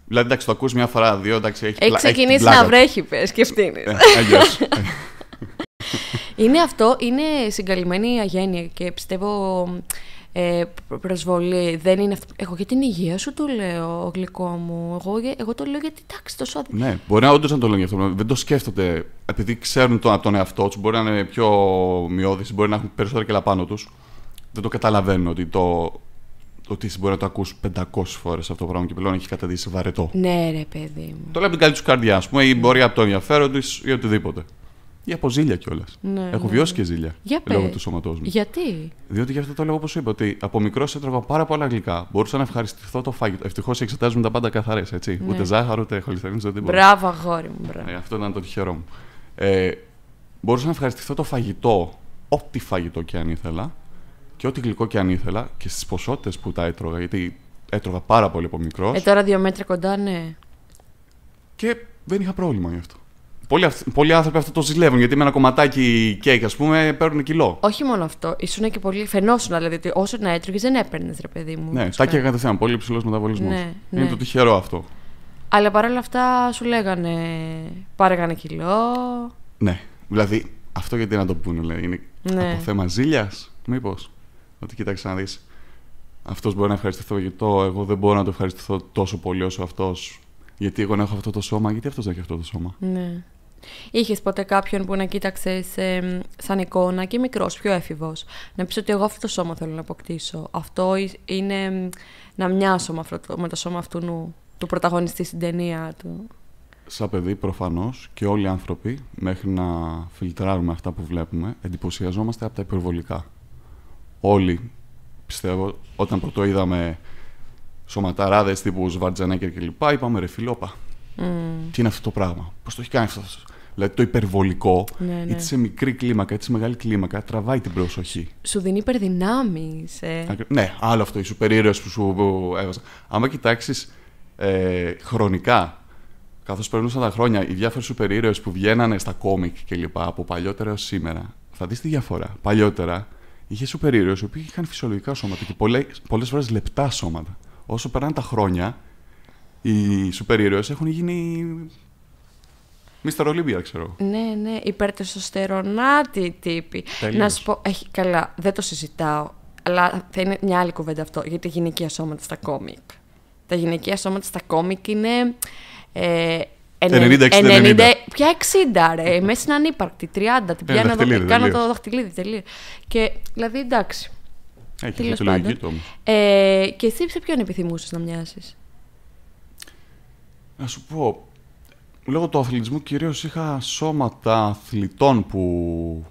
Δηλαδή, εντάξει, το ακούς μια φορά, δύο, εντάξει, έχει ε, Έχει ξεκινήσει έχει να βρέχει, πες και Ε, Είναι αυτό, είναι συγκαλυμμένη η αγένεια και πιστεύω ε, προσβολή. Δεν είναι αυτό. Εγώ για την υγεία σου το λέω, γλυκό μου. Εγώ, εγώ το λέω γιατί τάξει τόσο αδύνατο. Ναι, μπορεί να όντως να το λένε αυτό. Δεν το σκέφτονται. Επειδή ξέρουν τον, από τον εαυτό τους, μπορεί να είναι πιο μειώδη, μπορεί να έχουν περισσότερα κιλά πάνω τους. Δεν το καταλαβαίνουν ότι το. Ότι μπορεί να το ακούσει 500 φορές αυτό το πράγμα και πλέον έχεις καταδείξει βαρετό. Ναι, ρε παιδί μου. Το λέει από την καλή του καρδιά, ας πούμε, ή μπορεί από το ενδιαφέρον της ή οτιδήποτε ή από ζήλια κιόλας. Ναι, Έχω ναι. βιώσει ναι. και ζήλια Για λόγω πέ. του σώματός μου. Γιατί? Διότι γι' αυτό το λέω όπως είπα, ότι από μικρό έτρωγα πάρα πολλά γλυκά. Μπορούσα να ευχαριστηθώ το φάγητο. Ευτυχώς εξετάζουμε τα πάντα καθαρές, έτσι. Ναι. Ούτε ζάχαρο, ούτε χολυστερίνη, ούτε τίποτα. Μπράβο, αγόρι μου, μπράβο. Ε, αυτό ήταν το τυχερό μου. Ε, μπορούσα να ευχαριστηθώ το φαγητό, ό,τι φαγητό και αν ήθελα και ό,τι γλυκό και αν ήθελα και στις ποσότητες που τα έτρωγα, γιατί έτρωγα πάρα πολύ από μικρός. Ε, τώρα δύο μέτρα κοντά, ναι. Και δεν είχα πρόβλημα γι' αυτό. Πολλοί, πολλοί άνθρωποι αυτό το ζηλεύουν γιατί με ένα κομματάκι κέικ, ας πούμε, παίρνουν κιλό. Όχι μόνο αυτό. Ήσουν και πολύ. Φαινόσουν, δηλαδή, ότι όσο να έτρωγες δεν έπαιρνες, ρε παιδί μου. Ναι, τα και κατευθείαν. Πολύ υψηλός μεταβολισμός. Ναι, ναι. Είναι ναι. το τυχερό αυτό. Αλλά παρόλα αυτά σου λέγανε. Πάρε κανένα κιλό. Ναι. Δηλαδή, αυτό γιατί να το πούνε, λέει. Είναι ναι. από θέμα ζήλιας, μήπως. Ότι κοίταξε να δεις. Αυτός μπορεί να ευχαριστηθώ το. εγώ δεν μπορώ να το ευχαριστηθώ τόσο πολύ όσο αυτός. Γιατί εγώ να έχω αυτό το σώμα, γιατί αυτός δεν έχει αυτό το σώμα. Ναι. Είχες ποτέ κάποιον που να κοίταξε σαν εικόνα και μικρός, πιο έφηβος. Να πεις ότι εγώ αυτό το σώμα θέλω να αποκτήσω. Αυτό είναι να μοιάσω με, αυτό, το σώμα αυτού του πρωταγωνιστή στην ταινία του. Σαν παιδί, προφανώς και όλοι οι άνθρωποι, μέχρι να φιλτράρουμε αυτά που βλέπουμε, εντυπωσιαζόμαστε από τα υπερβολικά. Όλοι, πιστεύω, όταν πρώτο είδαμε σωματαράδες τύπου Σβαρτζανέκερ κλπ. Είπαμε ρε φιλόπα. Τι είναι αυτό το πράγμα, πώς το έχει κάνει αυτό Δηλαδή το υπερβολικό, ναι, ναι, είτε σε μικρή κλίμακα είτε σε μεγάλη κλίμακα, τραβάει την προσοχή. Σου δίνει υπερδυνάμει. Ε. Ναι, άλλο αυτό, η σούπερ που σου έβαζα. Άμα κοιτάξεις ε, χρονικά, καθώς περνούσαν τα χρόνια, οι διάφορε σούπερ που βγαίνανε στα κόμικ κλπ. από παλιότερα έως σήμερα, θα δεις τη διαφορά. Παλιότερα είχες σούπερ οι οποίοι είχαν φυσιολογικά σώματα και πολλές φορές λεπτά σώματα. Όσο περνάνε τα χρόνια, οι σούπερ έχουν γίνει Μίστερ Ολύμπια, ξέρω. Ναι, ναι, υπερτεσοστερονάτη τύπη. Να σου πω, έχει καλά, δεν το συζητάω. Αλλά θα είναι μια άλλη κουβέντα αυτό, γιατί τα γυναικεία σώματα στα κόμικ. Τα γυναικεία σώματα στα κόμικ είναι... Ε, 90, 60, Ποια 60, ρε. Μέσα είναι ανύπαρκτη. 30. Την ε, πιάνω εδώ. Κάνω το δαχτυλίδι. Τελείως. Και δηλαδή εντάξει. Έχεις το λογική του Ε, και εσύ σε ποιον επιθυμούσες να μοιάσεις. Να σου πω λόγω του αθλητισμού κυρίως είχα σώματα αθλητών που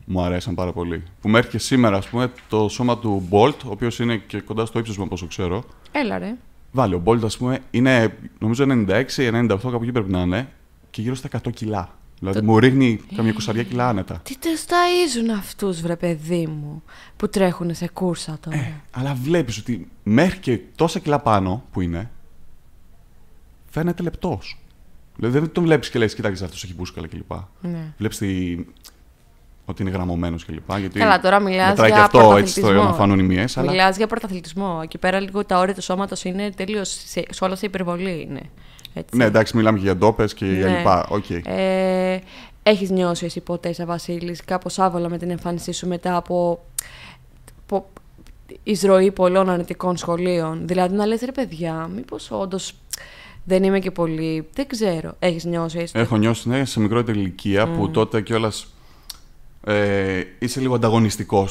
μου αρέσαν πάρα πολύ. Που μέχρι και σήμερα, ας πούμε, το σώμα του Μπόλτ, ο οποίος είναι και κοντά στο ύψος μου, όπω ξέρω. Έλα, ρε. Βάλε, ο Bolt, ας πούμε, είναι νομίζω 96-98, κάπου εκεί πρέπει να είναι, και γύρω στα 100 κιλά. Δηλαδή το... μου ρίχνει καμιά κουσαριά κιλά άνετα. Τι τεσταίζουν αυτούς, βρε παιδί μου, που τρέχουν σε κούρσα τώρα. Ε, αλλά βλέπεις ότι μέχρι και τόσα κιλά πάνω που είναι, φαίνεται λεπτός. Δηλαδή Δεν τον βλέπεις και λες, κοιτάξτε, αυτός έχει μπουσκαλα κλπ. Ναι. Βλέπεις ότι είναι γραμμωμένος κλπ. Γιατί Καλά, τώρα μιλάς για αυτό έτσι να φανούν οι Αλλά... Μιλάς για πρωταθλητισμό. Εκεί πέρα λίγο τα όρια του σώματος είναι τελείως. Σε, σε υπερβολή είναι. Έτσι. Ναι, εντάξει, μιλάμε και για ντόπες και ναι. λοιπά. Okay. Ε, έχεις νιώσει εσύ ποτέ, Σα Βασίλης, κάπως άβολα με την εμφάνισή σου μετά από. από εισρωή πολλών αρνητικών σχολείων. Δηλαδή να λες ρε παιδιά, μήπως όντως. Δεν είμαι και πολύ. Δεν ξέρω. Έχεις νιώσει Έχω νιώσει, ναι, σε μικρότερη ηλικία mm. που τότε κιόλας ε, είσαι λίγο ανταγωνιστικός.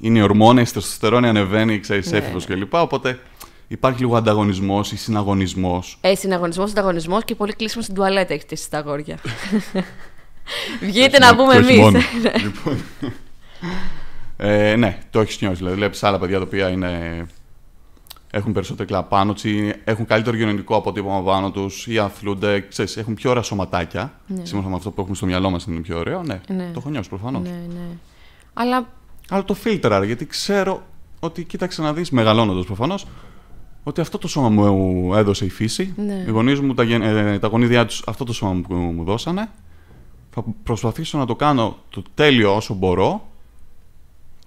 Είναι οι ορμόνες, η τεστοστερόνη ανεβαίνει, ξέρεις, ναι. κλπ. Οπότε υπάρχει λίγο ανταγωνισμός ή συναγωνισμός. Ε, συναγωνισμός, ανταγωνισμός και πολύ κλείσιμο στην τουαλέτα έχεις τα αγόρια. Βγείτε να πούμε εμεί. Ναι. Λοιπόν, ε, ναι, το έχεις νιώσει. Δηλαδή, βλέπεις άλλα παιδιά τα οποία είναι έχουν περισσότερο κλαπ έχουν καλύτερο γενικό αποτύπωμα πάνω τους ή αθλούνται. Ξέρεις, έχουν πιο ωραία σωματάκια. Ναι. Σύμφωνα με αυτό που έχουμε στο μυαλό μας είναι πιο ωραίο. Ναι, ναι. το έχω νιώσει προφανώς. Ναι, ναι. Αλλά... Αλλά το φίλτρα, γιατί ξέρω ότι κοίταξε να δεις, μεγαλώνοντας προφανώς, ότι αυτό το σώμα μου έδωσε η φύση. Ναι. Οι γονείς μου, τα, γεν... Ε, τα γονίδια τους, αυτό το σώμα μου, μου δώσανε. Θα προσπαθήσω να το κάνω το τέλειο όσο μπορώ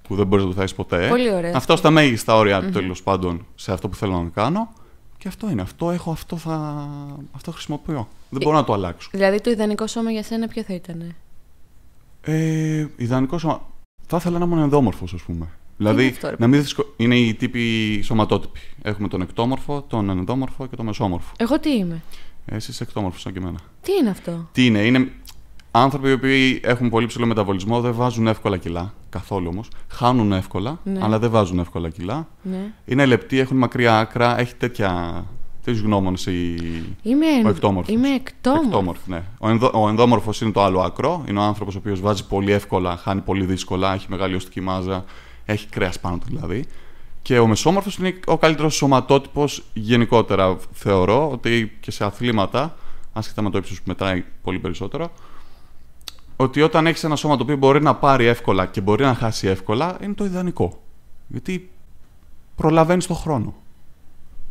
που δεν μπορείς να φτάσει ποτέ. Πολύ ωραία. Αυτό στα μέγιστα όρια mm-hmm. τέλος πάντων σε αυτό που θέλω να κάνω. Και αυτό είναι. Αυτό έχω, αυτό θα. Αυτό χρησιμοποιώ. Δεν ε, μπορώ να το αλλάξω. Δηλαδή το ιδανικό σώμα για σένα ποιο θα ήταν. Ε, ιδανικό σώμα. Θα ήθελα να είμαι ενδόμορφο, ας πούμε. Δηλαδή, είναι, να μην είναι οι τύποι σωματότυποι. Έχουμε τον εκτόμορφο, τον ενδόμορφο και τον μεσόμορφο. Εγώ τι είμαι. Ε, εσύ είσαι εκτόμορφος, σαν και εμένα. Τι είναι αυτό. Τι είναι, είναι άνθρωποι οι οποίοι έχουν πολύ ψηλό μεταβολισμό δεν βάζουν εύκολα κιλά. Καθόλου όμως. Χάνουν εύκολα, ναι. αλλά δεν βάζουν εύκολα κιλά. Ναι. Είναι λεπτοί, έχουν μακριά άκρα, έχει τέτοια. Τι γνώμονες η... Είμαι... ο εκτόμορφος. Είμαι εκτόμορφο. ναι. Ο, ενδο... ο ενδόμορφος είναι το άλλο άκρο. Είναι ο άνθρωπος ο οποίος βάζει πολύ εύκολα, χάνει πολύ δύσκολα, έχει μεγάλη οστική μάζα, έχει κρέας πάνω του δηλαδή. Και ο μεσόμορφος είναι ο καλύτερος σωματότυπος γενικότερα. Θεωρώ ότι και σε αθλήματα, άσχετα με το ύψος που μετράει πολύ περισσότερο, ότι όταν έχεις ένα σώμα το οποίο μπορεί να πάρει εύκολα και μπορεί να χάσει εύκολα, είναι το ιδανικό. Γιατί προλαβαίνεις τον χρόνο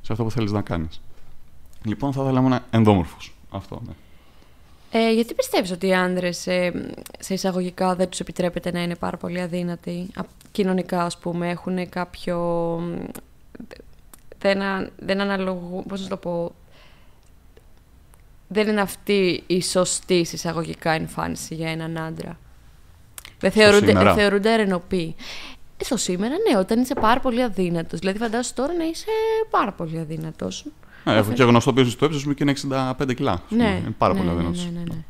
σε αυτό που θέλεις να κάνεις. Λοιπόν, θα ήθελα να είμαι ενδόμορφος. Αυτό, ναι. Ε, γιατί πιστεύεις ότι οι άντρες ε, σε εισαγωγικά δεν τους επιτρέπεται να είναι πάρα πολύ αδύνατοι. Κοινωνικά, ας πούμε, έχουν κάποιο. Δεν, δεν αναλογούν. Πώς να το πω δεν είναι αυτή η σωστή εισαγωγικά εμφάνιση για έναν άντρα. Δεν θεωρούνται, θεωρούνται ε, Στο σήμερα, ναι, όταν είσαι πάρα πολύ αδύνατος. Δηλαδή, φαντάζεσαι τώρα να είσαι πάρα πολύ αδύνατος. Ναι, έχω και γνωστό πίσω στο έψο μου και είναι 65 κιλά. Ναι, είναι πάρα ναι, πολύ ναι, αδύνατος. Ναι, ναι, ναι. Ε,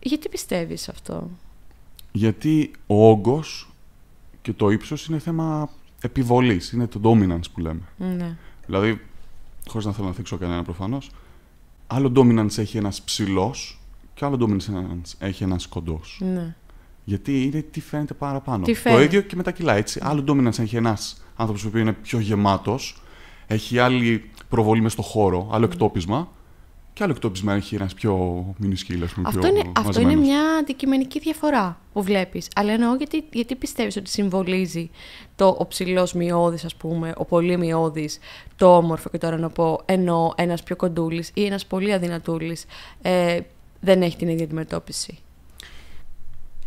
Γιατί πιστεύεις αυτό, Γιατί ο όγκος και το ύψος είναι θέμα επιβολής. Είναι το dominance που λέμε. Ναι. Δηλαδή, χωρίς να θέλω να θίξω κανένα προφανώς, άλλο dominance έχει ένας ψηλός και άλλο dominance έχει ένας κοντός. Ναι. Γιατί είναι τι φαίνεται παραπάνω. Το ίδιο και με τα κιλά, έτσι. Άλλο dominance έχει ένας άνθρωπος που είναι πιο γεμάτος, έχει άλλη προβολή μες στο χώρο, άλλο εκτόπισμα και άλλο εκτόπισμα έχει ένας πιο μινισκύλο, Αυτό, πιο είναι, αυτό είναι μια αντικειμενική διαφορά που βλέπεις. Αλλά εννοώ γιατί, γιατί πιστεύεις ότι συμβολίζει το ο ψηλός μειώδης, ας πούμε, ο πολύ μειώδης, το όμορφο και τώρα να πω, ενώ ένας πιο κοντούλης ή ένας πολύ αδυνατούλης ε, δεν έχει την ίδια αντιμετώπιση.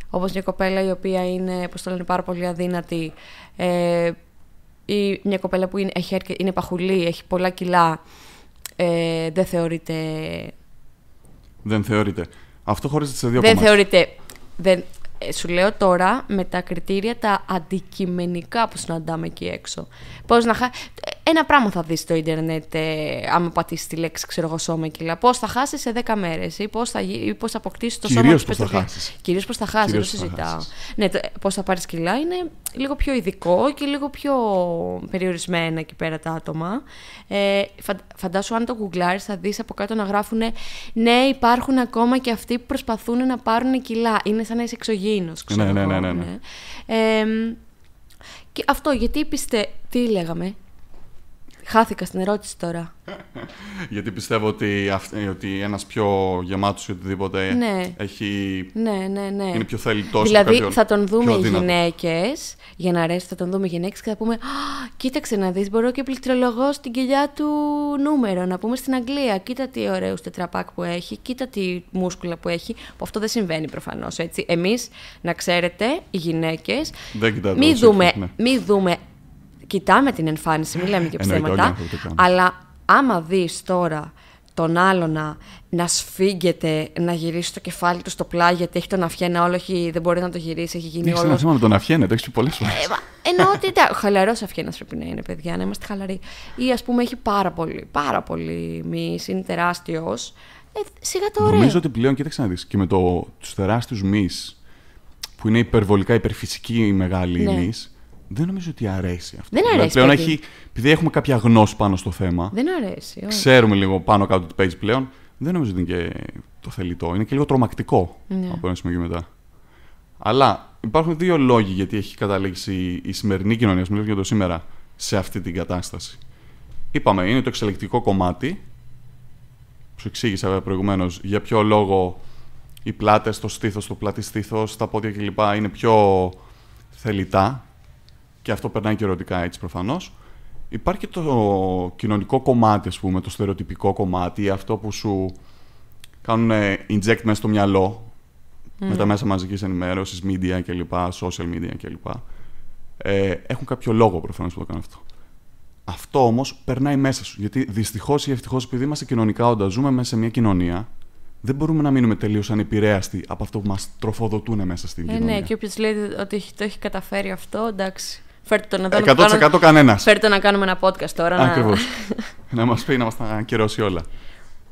Όπως μια κοπέλα η οποία είναι, πώς το λένε, πάρα πολύ αδύνατη, ε, ή μια κοπέλα που είναι, έχει, είναι παχουλή, έχει πολλά κιλά, ε, δεν θεωρείται... Δεν θεωρείται. Αυτό χωρίζεται σε δύο δεν Θεωρείται, δεν ε, Σου λέω τώρα με τα κριτήρια τα αντικειμενικά που συναντάμε εκεί έξω. Πώς να χα... Ένα πράγμα θα δεις στο ίντερνετ ε, άμα πατήσεις τη λέξη ξέρω εγώ κιλά. Πώς θα χάσεις σε 10 μέρες ή πώς θα, ή θα αποκτήσεις το σώμα. Πώς θα Κυρίως πώς θα χάσεις. Κυρίως πώς θα χάσεις. Δεν συζητάω. Ναι, θα πάρεις κιλά είναι λίγο πιο ειδικό και λίγο πιο περιορισμένα εκεί πέρα τα άτομα. Ε, φαντάσου αν το γκουγκλάρεις θα δεις από κάτω να γράφουν «Ναι, υπάρχουν ακόμα και αυτοί που προσπαθούν να πάρουν κιλά». Είναι σαν να είσαι εξωγήινος, ναι, ναι, ναι, ναι, και αυτό γιατί πιστε... Τι λέγαμε, Χάθηκα στην ερώτηση τώρα. Γιατί πιστεύω ότι, ότι ένας πιο γεμάτος ή οτιδήποτε ναι. έχει. Ναι, ναι, ναι. Είναι πιο θελητός. Δηλαδή θα τον δούμε οι γυναίκε, για να αρέσει, θα τον δούμε οι γυναίκες και θα πούμε Κοίταξε να δεις, μπορώ και πληκτρολογώ στην κοιλιά του νούμερο. Να πούμε στην Αγγλία, κοίτα τι ωραίους τετραπάκ που έχει, κοίτα τι μούσκουλα που έχει. Που αυτό δεν συμβαίνει προφανώς. Εμείς, να ξέρετε, οι γυναίκες. Δεν δούμε, ναι. μην δούμε κοιτάμε την εμφάνιση, μην λέμε και ψέματα. Αλλά άμα δεις τώρα τον άλλο να, να σφίγγεται, να γυρίσει το κεφάλι του στο πλάι, γιατί έχει τον αφιένα όλο, έχει, δεν μπορεί να το γυρίσει, έχει γίνει όλο. Έχει να τον αφιένα, το έχεις πει πολλές ε, φορές. εννοώ ότι. Χαλαρός αφιένας πρέπει να είναι, παιδιά, να είμαστε χαλαροί. Ή ας πούμε έχει πάρα πολύ, πάρα πολύ μη, είναι τεράστιος. Ε, σιγά το Νομίζω ότι πλέον, κοίταξε να δεις και με το, τους τεράστιους μη, που είναι υπερβολικά υπερφυσική μεγάλη ναι δεν νομίζω ότι αρέσει αυτό. Δεν δηλαδή, αρέσει. πλέον έχει, επειδή έχουμε κάποια γνώση πάνω στο θέμα. Δεν αρέσει. Όχι. Ξέρουμε λίγο πάνω κάτω τι page πλέον. Δεν νομίζω ότι είναι και το θελητό. Είναι και λίγο τρομακτικό ναι. από ένα σημείο και μετά. Αλλά υπάρχουν δύο λόγοι γιατί έχει καταλήξει η σημερινή κοινωνία, μιλάω για το σήμερα, σε αυτή την κατάσταση. Είπαμε, είναι το εξελικτικό κομμάτι. Σου εξήγησα προηγουμένως για ποιο λόγο οι πλάτες, το στήθος, το πλάτη τα πόδια κλπ. είναι πιο θελητά και αυτό περνάει και ερωτικά έτσι προφανώς. Υπάρχει και το κοινωνικό κομμάτι, ας πούμε, το στερεοτυπικό κομμάτι, αυτό που σου κάνουν inject μέσα στο μυαλό mm. με τα mm. μέσα μαζικής ενημέρωσης, media κλπ, social media κλπ. Ε, έχουν κάποιο λόγο προφανώς που το κάνουν αυτό. Αυτό όμως περνάει μέσα σου. Γιατί δυστυχώς ή ευτυχώς, επειδή είμαστε κοινωνικά όντα, ζούμε μέσα σε μια κοινωνία, δεν μπορούμε να μείνουμε τελείως ανεπηρέαστοι από αυτό που μας τροφοδοτούν μέσα στην ε, ναι, κοινωνία. Ναι, και όποιος λέει ότι το έχει καταφέρει αυτό, εντάξει. Φέρτε τον εδώ. 100% κάνω... κανένας. Φέρτε να κάνουμε ένα podcast τώρα. Ακριβώς. να, να μας πει, να μας τα ακυρώσει όλα.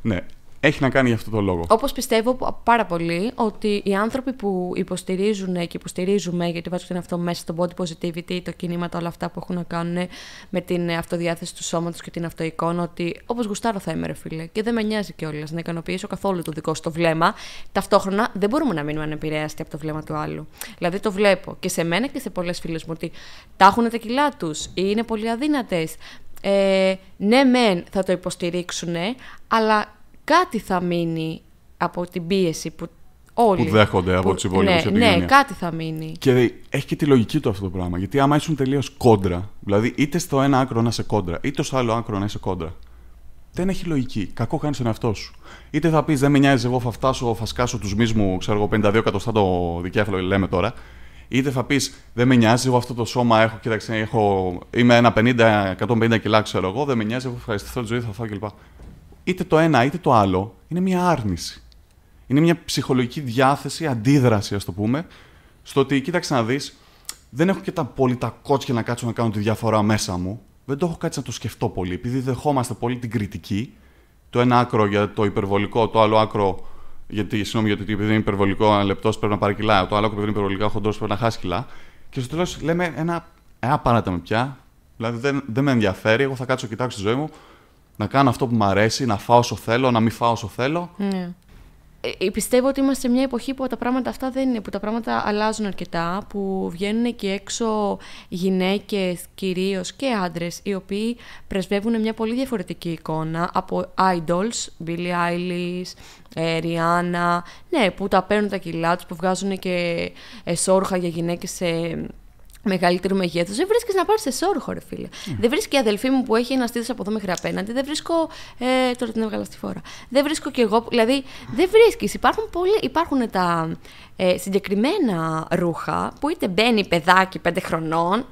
Ναι έχει να κάνει για αυτό το λόγο. Όπως πιστεύω πάρα πολύ ότι οι άνθρωποι που υποστηρίζουν και υποστηρίζουμε γιατί βάζω αυτό μέσα στο body positivity, το κίνημα, όλα αυτά που έχουν να κάνουν με την αυτοδιάθεση του σώματος και την αυτοεικόνα, ότι όπως γουστάρω θα είμαι, ρε φίλε. Και δεν με νοιάζει κιόλας να ικανοποιήσω καθόλου το δικό σου το βλέμμα. Ταυτόχρονα δεν μπορούμε να μείνουμε ανεπηρέαστοι από το βλέμμα του άλλου. Δηλαδή το βλέπω και σε μένα και σε πολλές φίλες μου ότι τα έχουν τα κιλά τους ή είναι πολύ αδύνατες. Ε, ναι, μεν θα το υποστηρίξουν, αλλά κάτι θα μείνει από την πίεση που όλοι. Που δέχονται που... από τους υπόλοιπους ναι, Ναι, κάτι θα μείνει. Και έχει και τη λογική του αυτό το πράγμα. Γιατί άμα ήσουν τελείως κόντρα, δηλαδή είτε στο ένα άκρο να είσαι κόντρα, είτε στο άλλο άκρο να είσαι κόντρα, δεν έχει λογική. Κακό κάνεις τον εαυτό σου. Είτε θα πεις Δεν με νοιάζει, εγώ θα φτάσω, θα σκάσω τους μισμού, ξέρω εγώ, 52 εκατοστά το δικέφαλο, λέμε τώρα. Είτε θα πεις Δεν με νοιάζει, εγώ αυτό το σώμα έχω, κοίταξε, έχω, είμαι ένα 50-150 κιλά, ξέρω εγώ, δεν με νοιάζει, εγώ ευχαριστηθώ τη ζωή, θα φάω κλπ είτε το ένα είτε το άλλο είναι μια άρνηση. Είναι μια ψυχολογική διάθεση, αντίδραση, ας το πούμε, στο ότι κοίταξε να δεις, δεν έχω και τα πολύ τα κότσια να κάτσω να κάνω τη διαφορά μέσα μου. Δεν το έχω κάτσει να το σκεφτώ πολύ, επειδή δεχόμαστε πολύ την κριτική. Το ένα άκρο για το υπερβολικό, το άλλο άκρο γιατί, συγγνώμη, γιατί επειδή είναι υπερβολικό, ένα λεπτός πρέπει να πάρει κιλά, το άλλο επειδή είναι υπερβολικά, χοντρός πρέπει να χάσει κιλά. Και στο τέλος λέμε ένα, ε, πάρατε με πια. Δηλαδή δεν, δεν με ενδιαφέρει, εγώ θα κάτσω κοιτάξω τη ζωή μου, να κάνω αυτό που μου αρέσει, να φάω όσο θέλω, να μην φάω όσο θέλω. Ναι. Ε, ε, πιστεύω ότι είμαστε σε μια εποχή που τα πράγματα αυτά δεν είναι, που τα πράγματα αλλάζουν αρκετά, που βγαίνουν και έξω γυναίκες κυρίως και άντρες, οι οποίοι πρεσβεύουν μια πολύ διαφορετική εικόνα από idols, Billie Eilish, ε, Rihanna, ναι, που τα παίρνουν τα κιλά τους, που βγάζουν και εσόρουχα για γυναίκες σε μεγαλύτερου μεγέθους. Δεν βρίσκεις να πάρεις σε ρε φίλε. Ναι. Δεν βρίσκει η αδελφή μου που έχει ένα στήθος από εδώ μέχρι απέναντι. Δεν βρίσκω. Ε, τώρα την έβγαλα στη φόρα. Δεν βρίσκω κι εγώ. Δηλαδή, δεν βρίσκεις. Υπάρχουν, πολλοί, υπάρχουν τα ε, συγκεκριμένα ρούχα που είτε μπαίνει παιδάκι πέντε χρονών,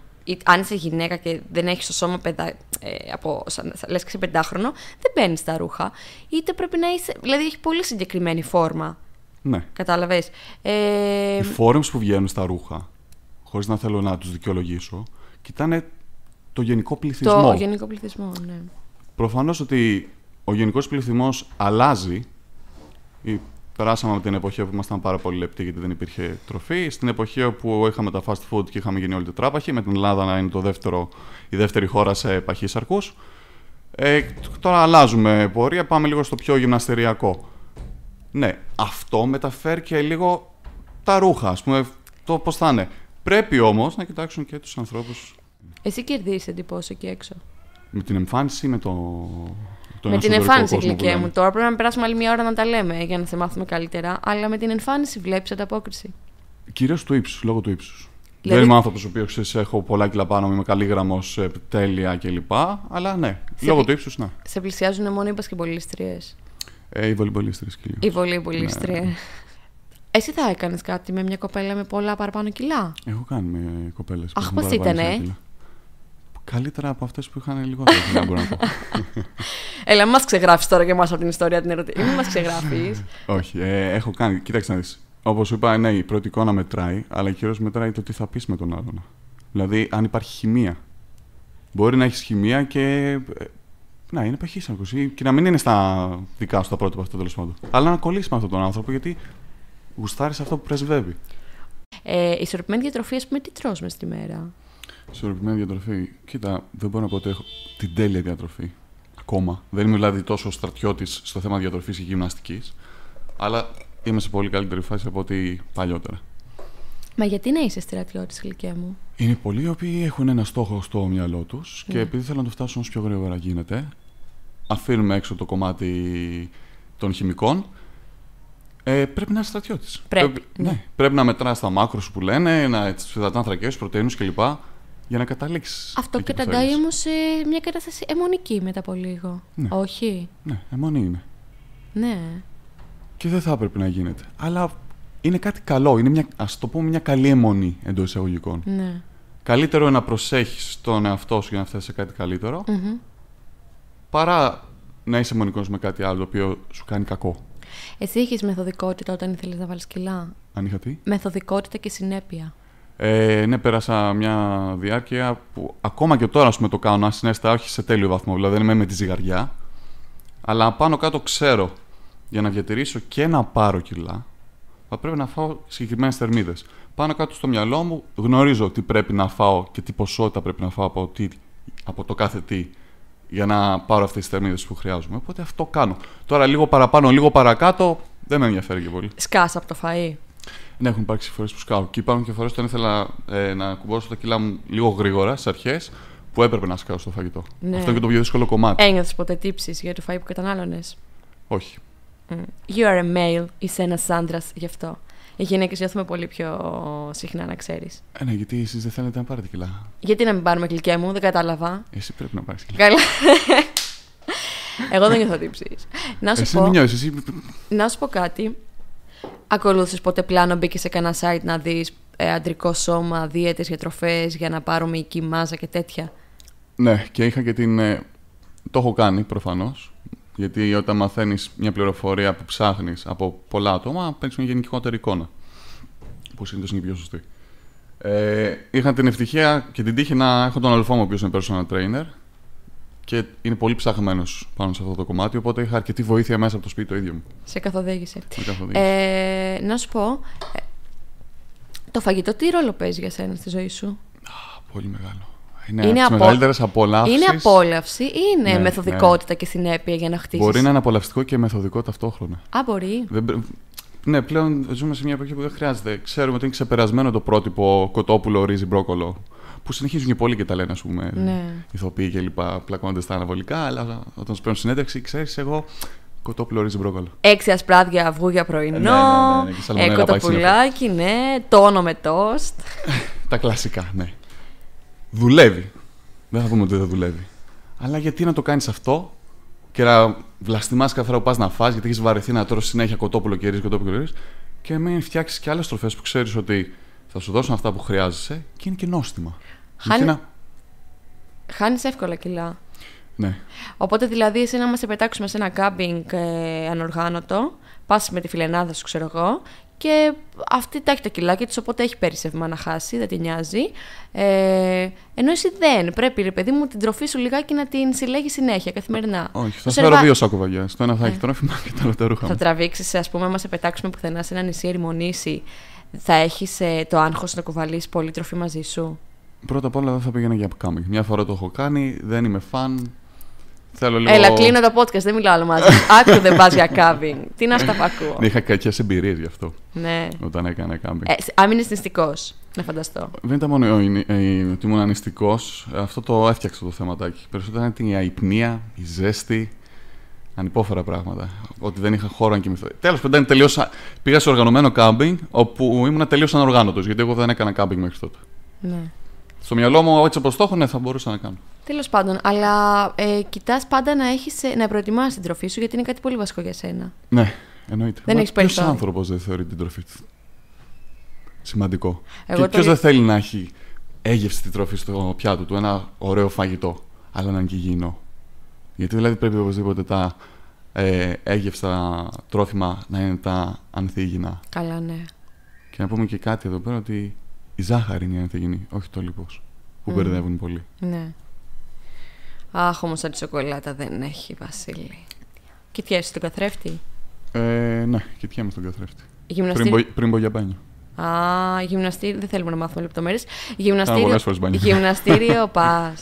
αν είσαι γυναίκα και δεν έχεις το σώμα παιδά, ε, από, σαν, λες και σε πεντάχρονο, δεν μπαίνεις τα ρούχα. Είτε πρέπει να είσαι. Δηλαδή, έχει πολύ συγκεκριμένη φόρμα. Ναι. Κατάλαβες. Ε, Οι φόρμε που βγαίνουν στα ρούχα Χωρίς να θέλω να τους δικαιολογήσω, κοιτάνε το γενικό πληθυσμό. Το γενικό πληθυσμό, ναι. Προφανώς ότι ο γενικός πληθυσμός αλλάζει. Περάσαμε από την εποχή που ήμασταν πάρα πολύ λεπτοί γιατί δεν υπήρχε τροφή. Στην εποχή όπου είχαμε τα fast food και είχαμε γίνει όλοι τετράπαχοι, με την Ελλάδα να είναι το δεύτερο, η δεύτερη χώρα σε παχύσαρκου. Ε, τώρα αλλάζουμε πορεία, πάμε λίγο στο πιο γυμναστεριακό. Ναι, αυτό μεταφέρει και λίγο τα ρούχα, ας πούμε, το πώς θα είναι. Πρέπει όμως να κοιτάξουν και τους ανθρώπους. Εσύ κερδίζει εντυπώσεις εκεί έξω. Με την εμφάνιση, ή με το. το με την εμφάνιση, γλυκέ μου. Τώρα πρέπει να περάσουμε άλλη μια ώρα να τα λέμε για να σε μάθουμε καλύτερα. Αλλά με την εμφάνιση βλέπεις ανταπόκριση. Κυρίως του ύψου, λόγω του ύψους. Δηλαδή... Δεν είμαι άνθρωπος ο οποίος έχω πολλά κιλά πάνω, είμαι καλή γραμμός, ε, τέλεια κλπ. Αλλά ναι, σε... λόγω του ύψους, ναι. Σε πλησιάζουν μόνο οι πασκευολίστριε. Ε, οι βολυμπολίστριε κυρίως. Οι βολυμπολίστριε. Ναι. Εσύ θα έκανες κάτι με μια κοπέλα με πολλά παραπάνω κιλά. Έχω κάνει με κοπέλες. Αχ, πώ ήταν, ε. Καλύτερα από αυτές που είχαν λίγο μπορώ να πω. Έλα, μας ξεγράφεις τώρα και εμάς από την ιστορία την ερωτή. Μην μας ξεγράφεις. Όχι, ε, έχω κάνει. Κοίταξε να δεις. Όπως είπα, ναι, η πρώτη εικόνα μετράει, αλλά κυρίω μετράει το τι θα πεις με τον άλλον. Δηλαδή, αν υπάρχει χημεία. Μπορεί να έχεις χημεία και ε, να είναι παχύσαρκος. Και να μην είναι στα δικά σου τα πρότυπα αυτό τέλος πάντων. Αλλά να κολλήσεις με αυτόν τον άνθρωπο γιατί γουστάρεις αυτό που πρεσβεύει. Ε, ισορροπημένη διατροφή, ας πούμε, τι τρως μες τη μέρα. Ισορροπημένη διατροφή. Κοίτα, δεν μπορώ να πω ότι έχω την τέλεια διατροφή. Ακόμα. Δεν είμαι δηλαδή τόσο στρατιώτης στο θέμα διατροφής και γυμναστικής. Αλλά είμαι σε πολύ καλύτερη φάση από ό,τι παλιότερα. Μα γιατί να είσαι στρατιώτης, ηλικία μου. Είναι πολλοί οι οποίοι έχουν ένα στόχο στο μυαλό τους ναι. και επειδή θέλουν να το φτάσουν όσο πιο γρήγορα γίνεται, αφήνουμε έξω το κομμάτι των χημικών ε, πρέπει να είσαι στρατιώτης. Πρέπει. Ε, ναι. ναι. πρέπει να μετράς τα μάκρο που λένε, να του πρωτενε κλπ. Για να καταλήξεις. Αυτό κοιτάει όμως σε μια κατάσταση αιμονική μετά από λίγο. Ναι. Όχι. Ναι, αιμονή είναι. Ναι. Και δεν θα έπρεπε να γίνεται. Αλλά είναι κάτι καλό. Είναι μια, ας το πούμε μια καλή αιμονή εντός εισαγωγικών. Ναι. Καλύτερο να προσέχεις τον εαυτό σου για να φτάσεις σε κάτι καλύτερο, mm-hmm. παρά να είσαι μονικό με κάτι άλλο το οποίο σου κάνει κακό. Εσύ είχε μεθοδικότητα όταν ήθελες να βάλεις κιλά. Αν είχα τι. Μεθοδικότητα και συνέπεια. Ε, ναι, πέρασα μια διάρκεια που ακόμα και τώρα πούμε, το κάνω συνέστα, όχι σε τέλειο βαθμό. Δηλαδή δεν είμαι με τη ζυγαριά. Αλλά πάνω κάτω ξέρω για να διατηρήσω και να πάρω κιλά, θα πρέπει να φάω συγκεκριμένες θερμίδες. Πάνω κάτω στο μυαλό μου γνωρίζω τι πρέπει να φάω και τι ποσότητα πρέπει να φάω από, τι, από το κάθε τι για να πάρω αυτές τις θερμίδες που χρειάζομαι. Οπότε αυτό κάνω. Τώρα λίγο παραπάνω, λίγο παρακάτω, δεν με ενδιαφέρει και πολύ. Σκάσα από το φαΐ. Ναι, έχουν υπάρξει φορές που σκάω. Και υπάρχουν και φορές όταν ήθελα ε, να κουμπώσω τα κιλά μου λίγο γρήγορα στις αρχές, που έπρεπε να σκάω στο φαγητό. Ναι. Αυτό είναι και το πιο δύσκολο κομμάτι. Ένιωθες ποτέ τύψεις για το φαΐ που κατανάλωνες. Όχι. Mm. You are a male, είσαι ένας άντρας γι' αυτό. Οι γυναίκες νιώθουμε πολύ πιο συχνά, να ξέρεις. Ε, ναι, γιατί εσείς δεν θέλετε να πάρετε κιλά. Γιατί να μην πάρουμε κλικία μου, δεν κατάλαβα. Εσύ πρέπει να πάρεις κιλά. Καλά. Εγώ δεν νιώθω τύψη. Να σου εσύ πω. Νιώσεις, Να σου πω κάτι. Ακολούθησες ποτέ πλάνο, μπήκες σε κανένα site να δεις ε, αντρικό σώμα, δίαιτες, διατροφέ για να πάρουμε εκεί μάζα και τέτοια. Ναι, και είχα και την. Ε, το έχω κάνει προφανώς. Γιατί όταν μαθαίνεις μια πληροφορία που ψάχνεις από πολλά άτομα, παίρνεις μια γενικότερη εικόνα. Που συνήθως είναι η πιο σωστή. Ε, είχα την ευτυχία και την τύχη να έχω τον αδελφό μου, ο οποίος είναι personal trainer και είναι πολύ ψαχμένος πάνω σε αυτό το κομμάτι. Οπότε είχα αρκετή βοήθεια μέσα από το σπίτι το ίδιο μου. Σε καθοδήγησε. Σε καθοδήγησε. Ε, να σου πω, ε, το φαγητό τι ρόλο παίζει για σένα στη ζωή σου, Α, Πολύ μεγάλο. Είναι, είναι από... Είναι απόλαυση ή είναι ναι, μεθοδικότητα ναι. και συνέπεια για να χτίσεις. Μπορεί να είναι απολαυστικό και μεθοδικό ταυτόχρονα. Α, μπορεί. Ναι, πλέον ζούμε σε μια εποχή που δεν χρειάζεται. Ξέρουμε ότι είναι ξεπερασμένο το πρότυπο κοτόπουλο, ρύζι, μπρόκολο. Που συνεχίζουν και πολλοί και τα λένε, ας πούμε, ναι. ηθοποιοί και λοιπά. Πλακώνονται στα αναβολικά, αλλά όταν σου παίρνουν συνέντευξη, ξέρεις, εγώ Κοτόπουλο ρύζι μπρόκολο. Έξι ασπράδια αυγού για πρωινό. Ναι, ναι, ναι, ναι. Ε, ναι, Τόνο με τόστ. τα κλασικά, ναι. Δουλεύει. Δεν θα πούμε ότι δεν δουλεύει. Αλλά γιατί να το κάνεις αυτό και να βλαστημάς κάθε φορά που πας να φας, γιατί έχεις βαρεθεί να τρώσει συνέχεια κοτόπουλο και ρίσκο κοτόπουλο και ρίζει, και μην φτιάξεις και άλλες τροφές που ξέρεις ότι θα σου δώσουν αυτά που χρειάζεσαι και είναι και νόστιμα. Χάνει να... εύκολα κιλά. Ναι. Οπότε δηλαδή εσύ να μας πετάξουμε σε ένα κάμπινγκ ε, ανοργάνωτο, πας με τη φιλενάδα σου ξέρω εγώ και αυτή τα έχει τα κιλάκια της, οπότε έχει περισσεύμα να χάσει, δεν τη νοιάζει. Ε, ενώ εσύ δεν. Πρέπει, ρε παιδί μου, την τροφή σου λιγάκι να την συλλέγεις συνέχεια, καθημερινά. Όχι, θα φέρω δύο σάκο βαγιάς. Το ένα θα έχει ναι. τρόφιμα και το άλλο τα ρούχα. Θα τραβήξεις, ας πούμε, άμα σε πετάξουμε πουθενά σε ένα νησί ερημονήσει, θα έχεις ε, το άγχος να κουβαλείς πολύ τροφή μαζί σου. Πρώτα απ' όλα δεν θα πήγαινα για κάμπινγκ. Μια φορά το έχω κάνει, δεν είμαι φαν. Θέλω Έλα, κλείνω το podcast, δεν μιλάω άλλο μαζί. Άκου δεν πας για κάμπινγκ. Τι να στα ακούω. Είχα κακές εμπειρίες γι' αυτό. Ναι. Όταν έκανα κάμπινγκ. Ε, είναι νηστικό, να φανταστώ. Δεν ήταν μόνο ε, ότι ήμουν νηστικό. Αυτό το έφτιαξε το θεματάκι. Περισσότερο ήταν η αϊπνία, η ζέστη. ανυπόφερα πράγματα. Ότι δεν είχα χώρο να κοιμηθώ. Τέλος πάντων, τελείωσα... πήγα σε οργανωμένο κάμπινγκ, όπου ήμουν τελείως ανοργάνωτος, γιατί εγώ δεν έκανα κάμπινγκ μέχρι τότε. Ναι. Στο μυαλό μου, έτσι όπω το έχω, ναι, θα μπορούσα να κάνω. Τέλος πάντων, αλλά ε, κοιτάς πάντα να, έχεις, ε, να προετοιμάσεις την τροφή σου, γιατί είναι κάτι πολύ βασικό για σένα. Ναι, εννοείται. Δεν έχεις περιθώριο. Ποιος άνθρωπος δεν θεωρεί την τροφή του σημαντικό. Εγώ και ποιο το... δεν θέλει να έχει έγευση την τροφή στο πιάτο του, ένα ωραίο φαγητό, αλλά να είναι και υγιεινό. Γιατί δηλαδή πρέπει οπωσδήποτε τα ε, έγευστα τρόφιμα να είναι τα ανθίγυνα. Καλά, ναι. Και να πούμε και κάτι εδώ πέρα ότι η ζάχαρη είναι η ανθεγενή, όχι το λίπος, που mm. μπερδεύουν πολύ. Ναι. Αχ, όμως, σαν τη σοκολάτα δεν έχει, Βασίλη. Κοιτιέσαι τον καθρέφτη. Ε, ναι, κοιτιέμαι στον καθρέφτη. Πριν, πριν πω για μπάνιο. Α, γυμναστήριο. Δεν θέλουμε να μάθουμε λεπτομέρειες. Γυμναστήριο. Γυμναστήριο πας.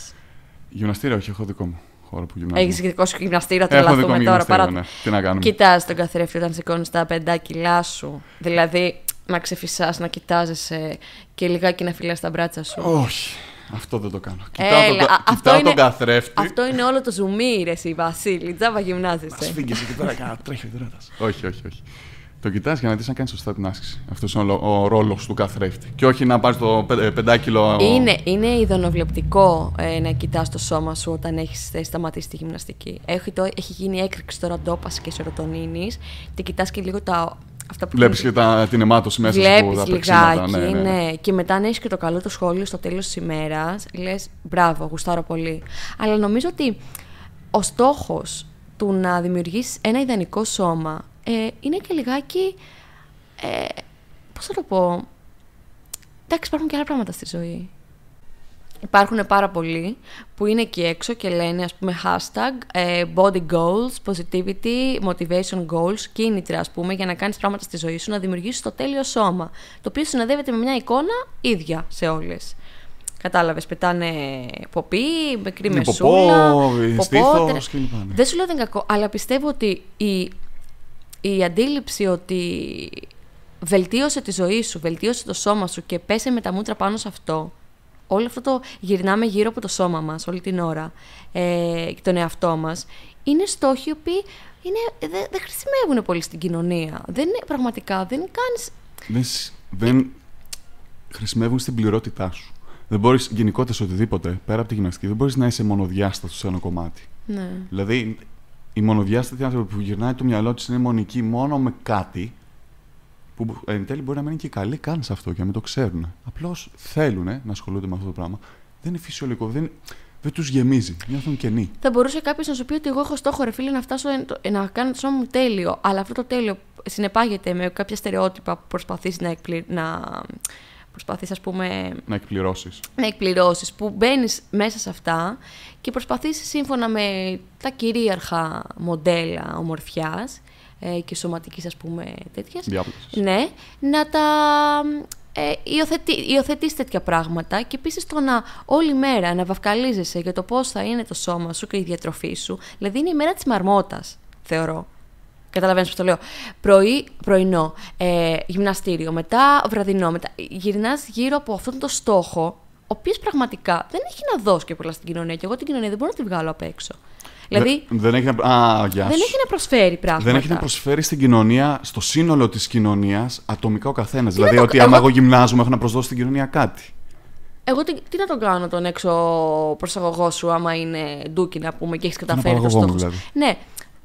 Γυμναστήριο, όχι, έχω δικό μου χώρο που γυμναστήριο. Έχεις δικό σου γυμναστήριο, λαθούμε τώρα. Παρά... Ναι. Τι να κάνουμε. Κοιτάς τον καθρέφτη όταν σηκώνεις τα πεντά κιλά σου. Δηλαδή, να ξεφυσάς, να κοιτάζεσαι και λιγάκι να φυλά τα μπράτσα σου. Όχι. Αυτό δεν το κάνω. Κοιτάω, τον, το, είναι, τον καθρέφτη. Αυτό είναι όλο το ζουμί, ρε, εσύ, Βασίλη. Τζάμπα γυμνάζεσαι. Μα φύγεις εκεί πέρα, τρέχει ο Όχι, όχι, όχι. Το κοιτάς για να δεις αν κάνεις σωστά την άσκηση. Αυτός είναι ο, ρόλος του καθρέφτη. Και όχι να πάρεις το πεν, ε, πεντάκιλο. Είναι, είναι ειδονοβλεπτικό ε, να κοιτάς το σώμα σου όταν έχεις ε, σταματήσει τη γυμναστική. Έχει, το, έχει γίνει έκρηξη τώρα ντόπας και σερωτονίνης και κοιτάς και λίγο τα Αυτά Βλέπεις και τα, την αιμάτωση μέσα Βλέπεις σου, τα λιγάκι, ναι, ναι, ναι. ναι. Και μετά αν έχεις και το καλό το σχόλιο στο τέλος της ημέρας, λες μπράβο, γουστάρω πολύ. Αλλά νομίζω ότι ο στόχος του να δημιουργήσεις ένα ιδανικό σώμα ε, είναι και λιγάκι, ε, πώς θα το πω, εντάξει υπάρχουν και άλλα πράγματα στη ζωή υπάρχουν πάρα πολλοί που είναι εκεί έξω και λένε ας πούμε hashtag ε, body goals, positivity, motivation goals, κίνητρα ας πούμε για να κάνεις πράγματα στη ζωή σου, να δημιουργήσεις το τέλειο σώμα, το οποίο συνοδεύεται με μια εικόνα ίδια σε όλες. Κατάλαβες, πετάνε ποπί, με ναι, μεσούλα. Ποπό, ναι. Δεν σου λέω δεν κακό, αλλά πιστεύω ότι η, η αντίληψη ότι βελτίωσε τη ζωή σου, βελτίωσε το σώμα σου και πέσε με τα μούτρα πάνω σε αυτό, όλο αυτό το γυρνάμε γύρω από το σώμα μας όλη την ώρα ε, και τον εαυτό μας, είναι στόχοι οι οποίοι είναι, δεν, δεν χρησιμεύουν πολύ στην κοινωνία. Δεν είναι, πραγματικά δεν κάνεις... Δεν, δεν χρησιμεύουν στην πληρότητά σου. Δεν μπορείς γενικότερα σε οτιδήποτε, πέρα από τη γυμναστική, δεν μπορείς να είσαι μονοδιάστατος σε ένα κομμάτι. Ναι. Δηλαδή, η μονοδιάστατη άνθρωποι που γυρνάει το μυαλό της είναι μονική μόνο με κάτι, που εν τέλει μπορεί να μένει και καλή, καν σε αυτό και να μην το ξέρουν. Απλώς θέλουν να ασχολούνται με αυτό το πράγμα. Δεν είναι φυσιολογικό. Δεν, δεν τους γεμίζει. Νιώθουν κενοί. Θα μπορούσε κάποιος να σου πει ότι εγώ έχω στόχο, ρε φίλε, να, φτάσω, να κάνω το σώμα μου τέλειο. Αλλά αυτό το τέλειο συνεπάγεται με κάποια στερεότυπα που προσπαθείς να, εκπλη... να προσπαθείς ας πούμε... Να εκπληρώσεις. Να εκπληρώσεις, που μπαίνεις μέσα σε αυτά και προσπαθείς σύμφωνα με τα κυρίαρχα μοντέλα ομορφιάς ε, και σωματικής ας πούμε τέτοιας. Ναι, να τα ε, υιοθετεί, υιοθετείς τέτοια πράγματα και επίσης το να όλη μέρα να βαυκαλίζεσαι για το πώς θα είναι το σώμα σου και η διατροφή σου, δηλαδή είναι η μέρα της μαρμότας, θεωρώ. Καταλαβαίνεις πως το λέω. Πρωί, πρωινό, ε, γυμναστήριο, μετά βραδινό, μετά γυρνάς γύρω από αυτόν τον στόχο, ο οποίος πραγματικά δεν έχει να δώσει και πολλά στην κοινωνία. Και εγώ την κοινωνία δεν μπορώ να τη βγάλω απ' έξω. Δηλαδή, δεν, έχει να... Α, γεια δεν έχει να προσφέρει πράγματα. Δεν έχει να προσφέρει στην κοινωνία, στο σύνολο της κοινωνίας, ατομικά ο καθένας. Δηλαδή, ότι άμα εγώ γυμνάζομαι, έχω να προσδώσω στην κοινωνία κάτι. Εγώ τι, τι, να τον κάνω τον έξω προσαγωγό σου, άμα είναι ντούκι να πούμε και έχεις καταφέρει το στόχος. Δηλαδή. Ναι,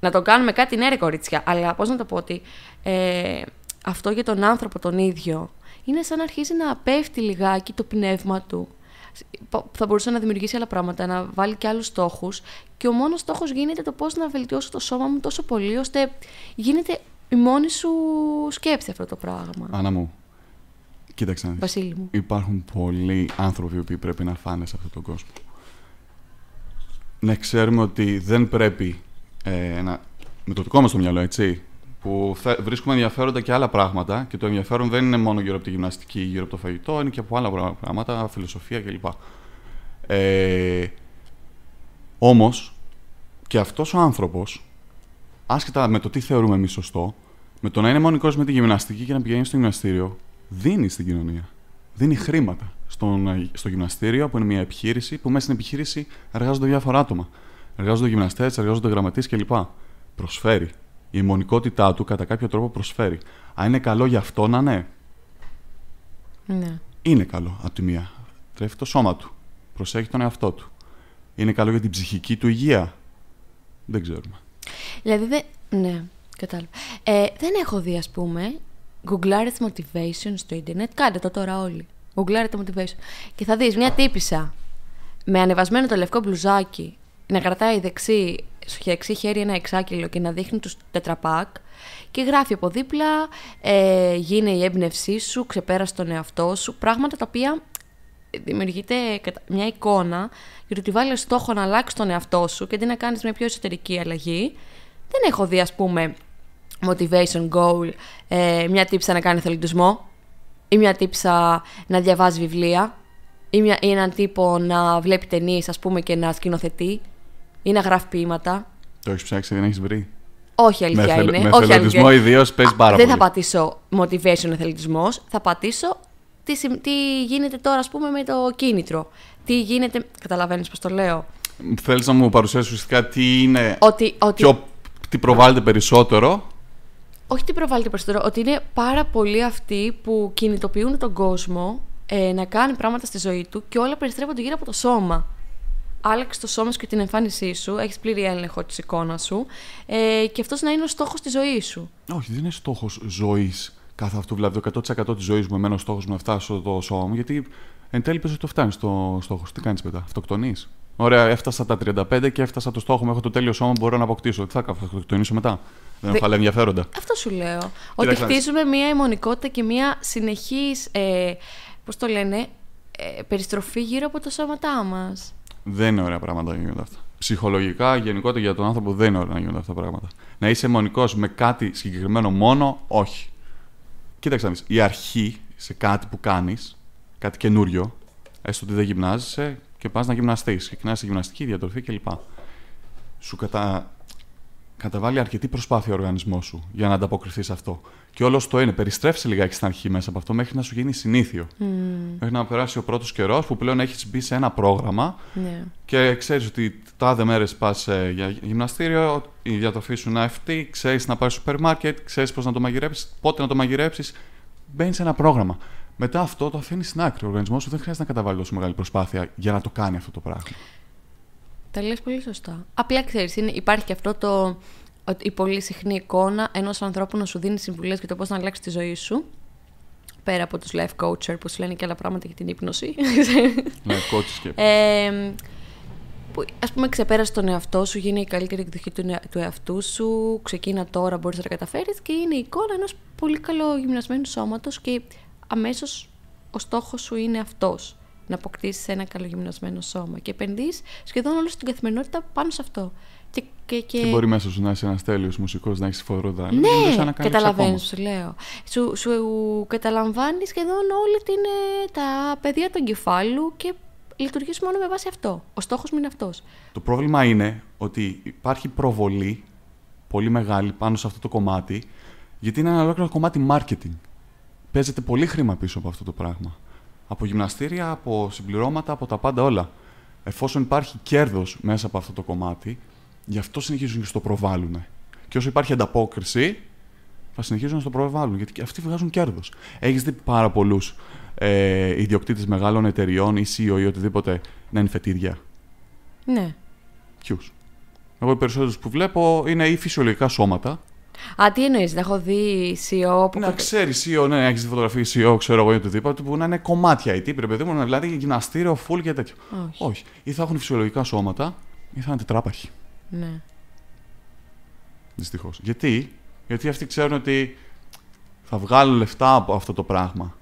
να τον κάνουμε κάτι, ναι, ρε κορίτσια. Αλλά πώς να το πω ότι ε, αυτό για τον άνθρωπο τον ίδιο είναι σαν να αρχίζει να πέφτει λιγάκι το πνεύμα του θα μπορούσε να δημιουργήσει άλλα πράγματα, να βάλει και άλλους στόχους και ο μόνος στόχος γίνεται το πώς να βελτιώσω το σώμα μου τόσο πολύ ώστε γίνεται η μόνη σου σκέψη αυτό το πράγμα. Άννα μου, κοίταξε να Βασίλη μου. Υπάρχουν πολλοί άνθρωποι που πρέπει να φάνε σε αυτόν τον κόσμο. Να ξέρουμε ότι δεν πρέπει ε, να... με το δικό μας μυαλό, έτσι, που βρίσκουμε ενδιαφέροντα και άλλα πράγματα και το ενδιαφέρον δεν είναι μόνο γύρω από τη γυμναστική ή γύρω από το φαγητό, είναι και από άλλα πράγματα, φιλοσοφία κλπ. Ε, όμως, και αυτός ο άνθρωπος, άσχετα με το τι θεωρούμε εμείς σωστό, με το να είναι μόνος με τη γυμναστική και να πηγαίνει στο γυμναστήριο, δίνει στην κοινωνία. Δίνει χρήματα στον, στο γυμναστήριο, που είναι μια επιχείρηση, που μέσα στην επιχείρηση εργάζονται διάφορα άτομα. Εργάζονται γυμναστές, εργάζονται γραμματείς κλπ. Προσφέρει η μονικότητα του κατά κάποιο τρόπο προσφέρει. Αν είναι καλό για αυτό να ναι. Ναι. Είναι καλό από τη μία. Τρέφει το σώμα του. Προσέχει τον εαυτό του. Είναι καλό για την ψυχική του υγεία. Δεν ξέρουμε. Δηλαδή, δεν... ναι, κατάλαβα. Ε, δεν έχω δει, ας πούμε, Google motivation στο ίντερνετ. Κάντε το τώρα όλοι. Google motivation. Και θα δεις μια τύπησα με ανεβασμένο το λευκό μπλουζάκι να κρατάει δεξί σου έχει χέρι ένα εξάκυλο και να δείχνει τους τετραπάκ και γράφει από δίπλα ε, «Γίνε η έμπνευσή σου, ξεπέρασε τον εαυτό σου», πράγματα τα οποία δημιουργείται μια εικόνα για το ότι βάλει στόχο να αλλάξεις τον εαυτό σου και αντί να κάνεις μια πιο εσωτερική αλλαγή. Δεν έχω δει ας πούμε motivation goal, ε, μια τύψα να κάνει θελοντισμό ή μια τύψα να διαβάζει βιβλία ή, μια, ή έναν τύπο να βλέπει ταινίες ας πούμε και να σκηνοθετεί ή να γράφει ποίηματα. Το έχεις ψάξει, δεν έχεις βρει. Όχι αλήθεια είναι. Με Όχι εθελοντισμό ιδίως παίζεις πάρα δεν πολύ. Δεν θα πατήσω motivation εθελοντισμός, θα πατήσω τι, τι γίνεται τώρα, ας πούμε, με το κίνητρο. Τι γίνεται. Καταλαβαίνεις πώς το λέω. Θέλεις να μου παρουσιάσεις ουσιαστικά τι είναι. Ότι, ότι... Ποιο, τι προβάλλεται περισσότερο. Όχι τι προβάλλεται περισσότερο, ότι είναι πάρα πολλοί αυτοί που κινητοποιούν τον κόσμο ε, να κάνει πράγματα στη ζωή του και όλα περιστρέφονται γύρω από το σώμα άλλαξε το σώμα σου και την εμφάνισή σου, έχεις πλήρη έλεγχο της εικόνας σου ε, και αυτός να είναι ο στόχος της ζωής σου. Όχι, δεν είναι στόχος ζωής κάθε αυτού. Δηλαδή, 100% της ζωής μου, εμένα ο στόχος μου να φτάσω στο σώμα μου, γιατί εν τέλει πες ότι το φτάνεις το στόχος Τι κάνεις μετά, αυτοκτονείς. Ωραία, έφτασα τα 35 και έφτασα το στόχο μου. Έχω το τέλειο σώμα που μπορώ να αποκτήσω. Τι θα κάνω, θα αυτοκτονήσω μετά. Δεν θα άλλα ενδιαφέροντα. Αυτό σου λέω. ότι χτίζουμε μία αιμονικότητα και μία συνεχής. Ε, Πώς το λένε, ε, περιστροφή γύρω από τα σώματά μας. Δεν είναι ωραία πράγματα να γίνονται αυτά. Ψυχολογικά, γενικότερα για τον άνθρωπο δεν είναι ωραία να γίνονται αυτά τα πράγματα. Να είσαι μονικός με κάτι συγκεκριμένο μόνο, όχι. Κοίταξε να δεις. Η αρχή σε κάτι που κάνεις, κάτι καινούριο, έστω ότι δεν γυμνάζεσαι και πας να γυμναστείς. Ξεκινάς τη γυμναστική, διατροφή κλπ. Σου κατα καταβάλει αρκετή προσπάθεια ο οργανισμός σου για να ανταποκριθείς σε αυτό. Και όλος το είναι. Περιστρέψει λιγάκι στην αρχή μέσα από αυτό μέχρι να σου γίνει συνήθιο. Mm. Μέχρι να περάσει ο πρώτος καιρός που πλέον έχεις μπει σε ένα πρόγραμμα ναι. και ξέρεις ότι τάδε μέρες πας ε, για γυμναστήριο, η διατροφή σου είναι αυτή, ξέρεις να πάρεις σούπερ μάρκετ, ξέρεις πώς να το μαγειρέψεις, πότε να το μαγειρέψεις. Μπαίνεις σε ένα πρόγραμμα. Μετά αυτό το αφήνεις στην άκρη. Ο οργανισμός σου δεν χρειάζεται να καταβάλει τόσο μεγάλη προσπάθεια για να το κάνει αυτό το πράγμα. Τα λες πολύ σωστά. Απλά ξέρεις, είναι, υπάρχει και αυτό το, η πολύ συχνή εικόνα ενός ανθρώπου να σου δίνει συμβουλές για το πώς να αλλάξει τη ζωή σου πέρα από τους life coacher που σου λένε και άλλα πράγματα για την ύπνωση. Ναι, coach και... Ε, που, ας πούμε ξεπέρασε τον εαυτό σου, γίνει η καλύτερη εκδοχή του, του εαυτού σου, ξεκίνα τώρα, μπορείς να τα καταφέρεις και είναι η εικόνα ενός πολύ καλό γυμνασμένου σώματος και αμέσως ο στόχος σου είναι αυτός να αποκτήσεις ένα καλογυμνασμένο σώμα. Και επενδύεις σχεδόν όλη την καθημερινότητα πάνω σε αυτό. Και, και, και... μπορεί μέσα σου να είσαι ένας τέλειος μουσικός, να έχεις φοροδά. Ναι, να καταλαβαίνει, σου λέω. Σου, σου καταλαμβάνεις σχεδόν όλη την, ε, τα πεδία του εγκεφάλου και λειτουργείς μόνο με βάση αυτό. Ο στόχος μου είναι αυτός. Το πρόβλημα είναι ότι υπάρχει προβολή πολύ μεγάλη πάνω σε αυτό το κομμάτι, γιατί είναι ένα ολόκληρο κομμάτι marketing. Παίζεται πολύ χρήμα πίσω από αυτό το πράγμα από γυμναστήρια, από συμπληρώματα, από τα πάντα όλα. Εφόσον υπάρχει κέρδος μέσα από αυτό το κομμάτι, γι' αυτό συνεχίζουν και στο προβάλλουν. Και όσο υπάρχει ανταπόκριση, θα συνεχίζουν να στο προβάλλουν, γιατί αυτοί βγάζουν κέρδος. Έχεις δει πάρα πολλούς ε, ιδιοκτήτες μεγάλων εταιριών ή CEO ή οτιδήποτε να είναι φετίδια. Ναι. Ποιους. Εγώ οι περισσότερους που βλέπω είναι ή φυσιολογικά σώματα, Α, τι εννοείς, να έχω δει CEO. Που... Να ξέρεις CEO, ναι, έχεις δει φωτογραφία CEO, ξέρω εγώ ή οτιδήποτε, που να είναι κομμάτια ή παιδί πρέπει να δηλαδή γυμναστήριο, φουλ και τέτοιο. Όχι. Όχι. Ή θα έχουν φυσιολογικά σώματα, ή θα είναι τετράπαχοι. Ναι. Δυστυχώς. Γιατί? Γιατί αυτοί ξέρουν ότι θα βγάλω λεφτά από αυτό το πράγμα.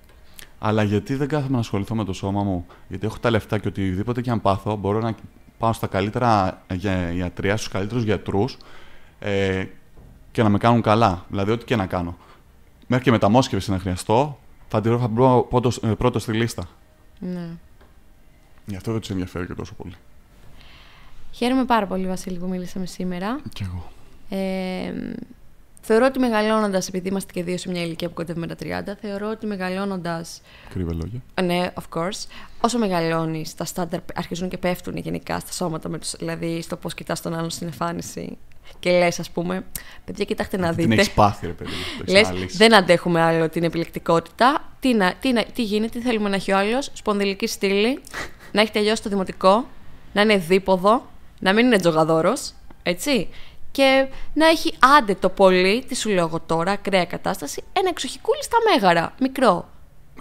Αλλά γιατί δεν κάθομαι να ασχοληθώ με το σώμα μου, Γιατί έχω τα λεφτά και οτιδήποτε και αν πάθω, μπορώ να πάω στα καλύτερα για στους καλύτερους γιατρούς. Ε, και να με κάνουν καλά. Δηλαδή, ό,τι και να κάνω. Μέχρι και μεταμόσχευση να χρειαστώ, θα την θα πρώτος ε, στη λίστα. Ναι. Γι' αυτό δεν τους ενδιαφέρει και τόσο πολύ. Χαίρομαι πάρα πολύ, Βασίλη, που μίλησαμε σήμερα. Κι εγώ. Ε, Θεωρώ ότι μεγαλώνοντας, επειδή είμαστε και δύο σε μια ηλικία που κοντεύουμε τα 30, θεωρώ ότι μεγαλώνοντας. Κρύβε λόγια. Ε, ναι, of course. Όσο μεγαλώνει, τα στάνταρ αρχίζουν και πέφτουν γενικά στα σώματα, με τους, δηλαδή στο πώς κοιτάς τον άλλον στην εμφάνιση. Και λες, ας πούμε, παιδιά, κοιτάξτε να δείτε. Την έχεις πάθει, ρε παιδί. Λες, δεν αντέχουμε άλλο την επιλεκτικότητα. Τι, να, τι, τι γίνεται, τι θέλουμε να έχει ο άλλος. Σπονδυλική στήλη, να έχει τελειώσει το δημοτικό, να είναι δίποδο, να μην είναι τζογαδόρος. Έτσι και να έχει άντε το πολύ, τι σου λέω εγώ τώρα, ακραία κατάσταση, ένα εξοχικούλι στα μέγαρα, μικρό.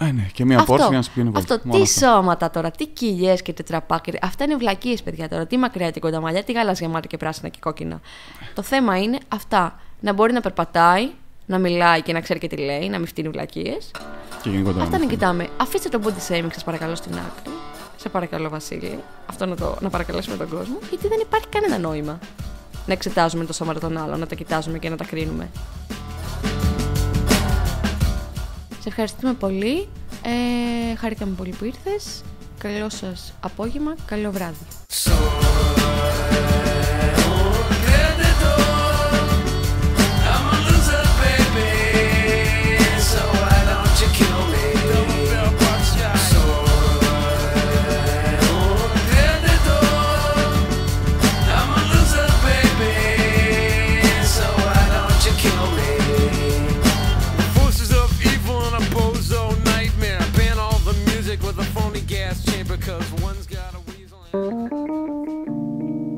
Ε, ναι, και μία πόρτα για να βόλτα. Αυτό. Τι σώματα τώρα, τι κοιλιές και τετραπάκρι. Αυτά είναι βλακίες, παιδιά τώρα. Τι μακριά κοντα κονταμαλιά, τι γαλάζια μάτια και πράσινα και κόκκινα. Το θέμα είναι αυτά. Να μπορεί να περπατάει, να μιλάει και να ξέρει και τι λέει, να μην φτύνει βλακίες. Και γενικότερα. Αυτά να κοιτάμε. Αφήστε το body shaming, σας παρακαλώ, στην άκρη. Σε παρακαλώ, Βασίλη. Αυτό να, το, να παρακαλέσουμε τον κόσμο, γιατί δεν υπάρχει κανένα νόημα να εξετάζουμε το σώμα των άλλων, να τα κοιτάζουμε και να τα κρίνουμε. Σε ευχαριστούμε πολύ. Ε, χαρήκαμε πολύ που ήρθες. Καλό σας απόγευμα, καλό βράδυ.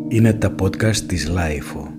Είναι τα podcast της Λάιφο.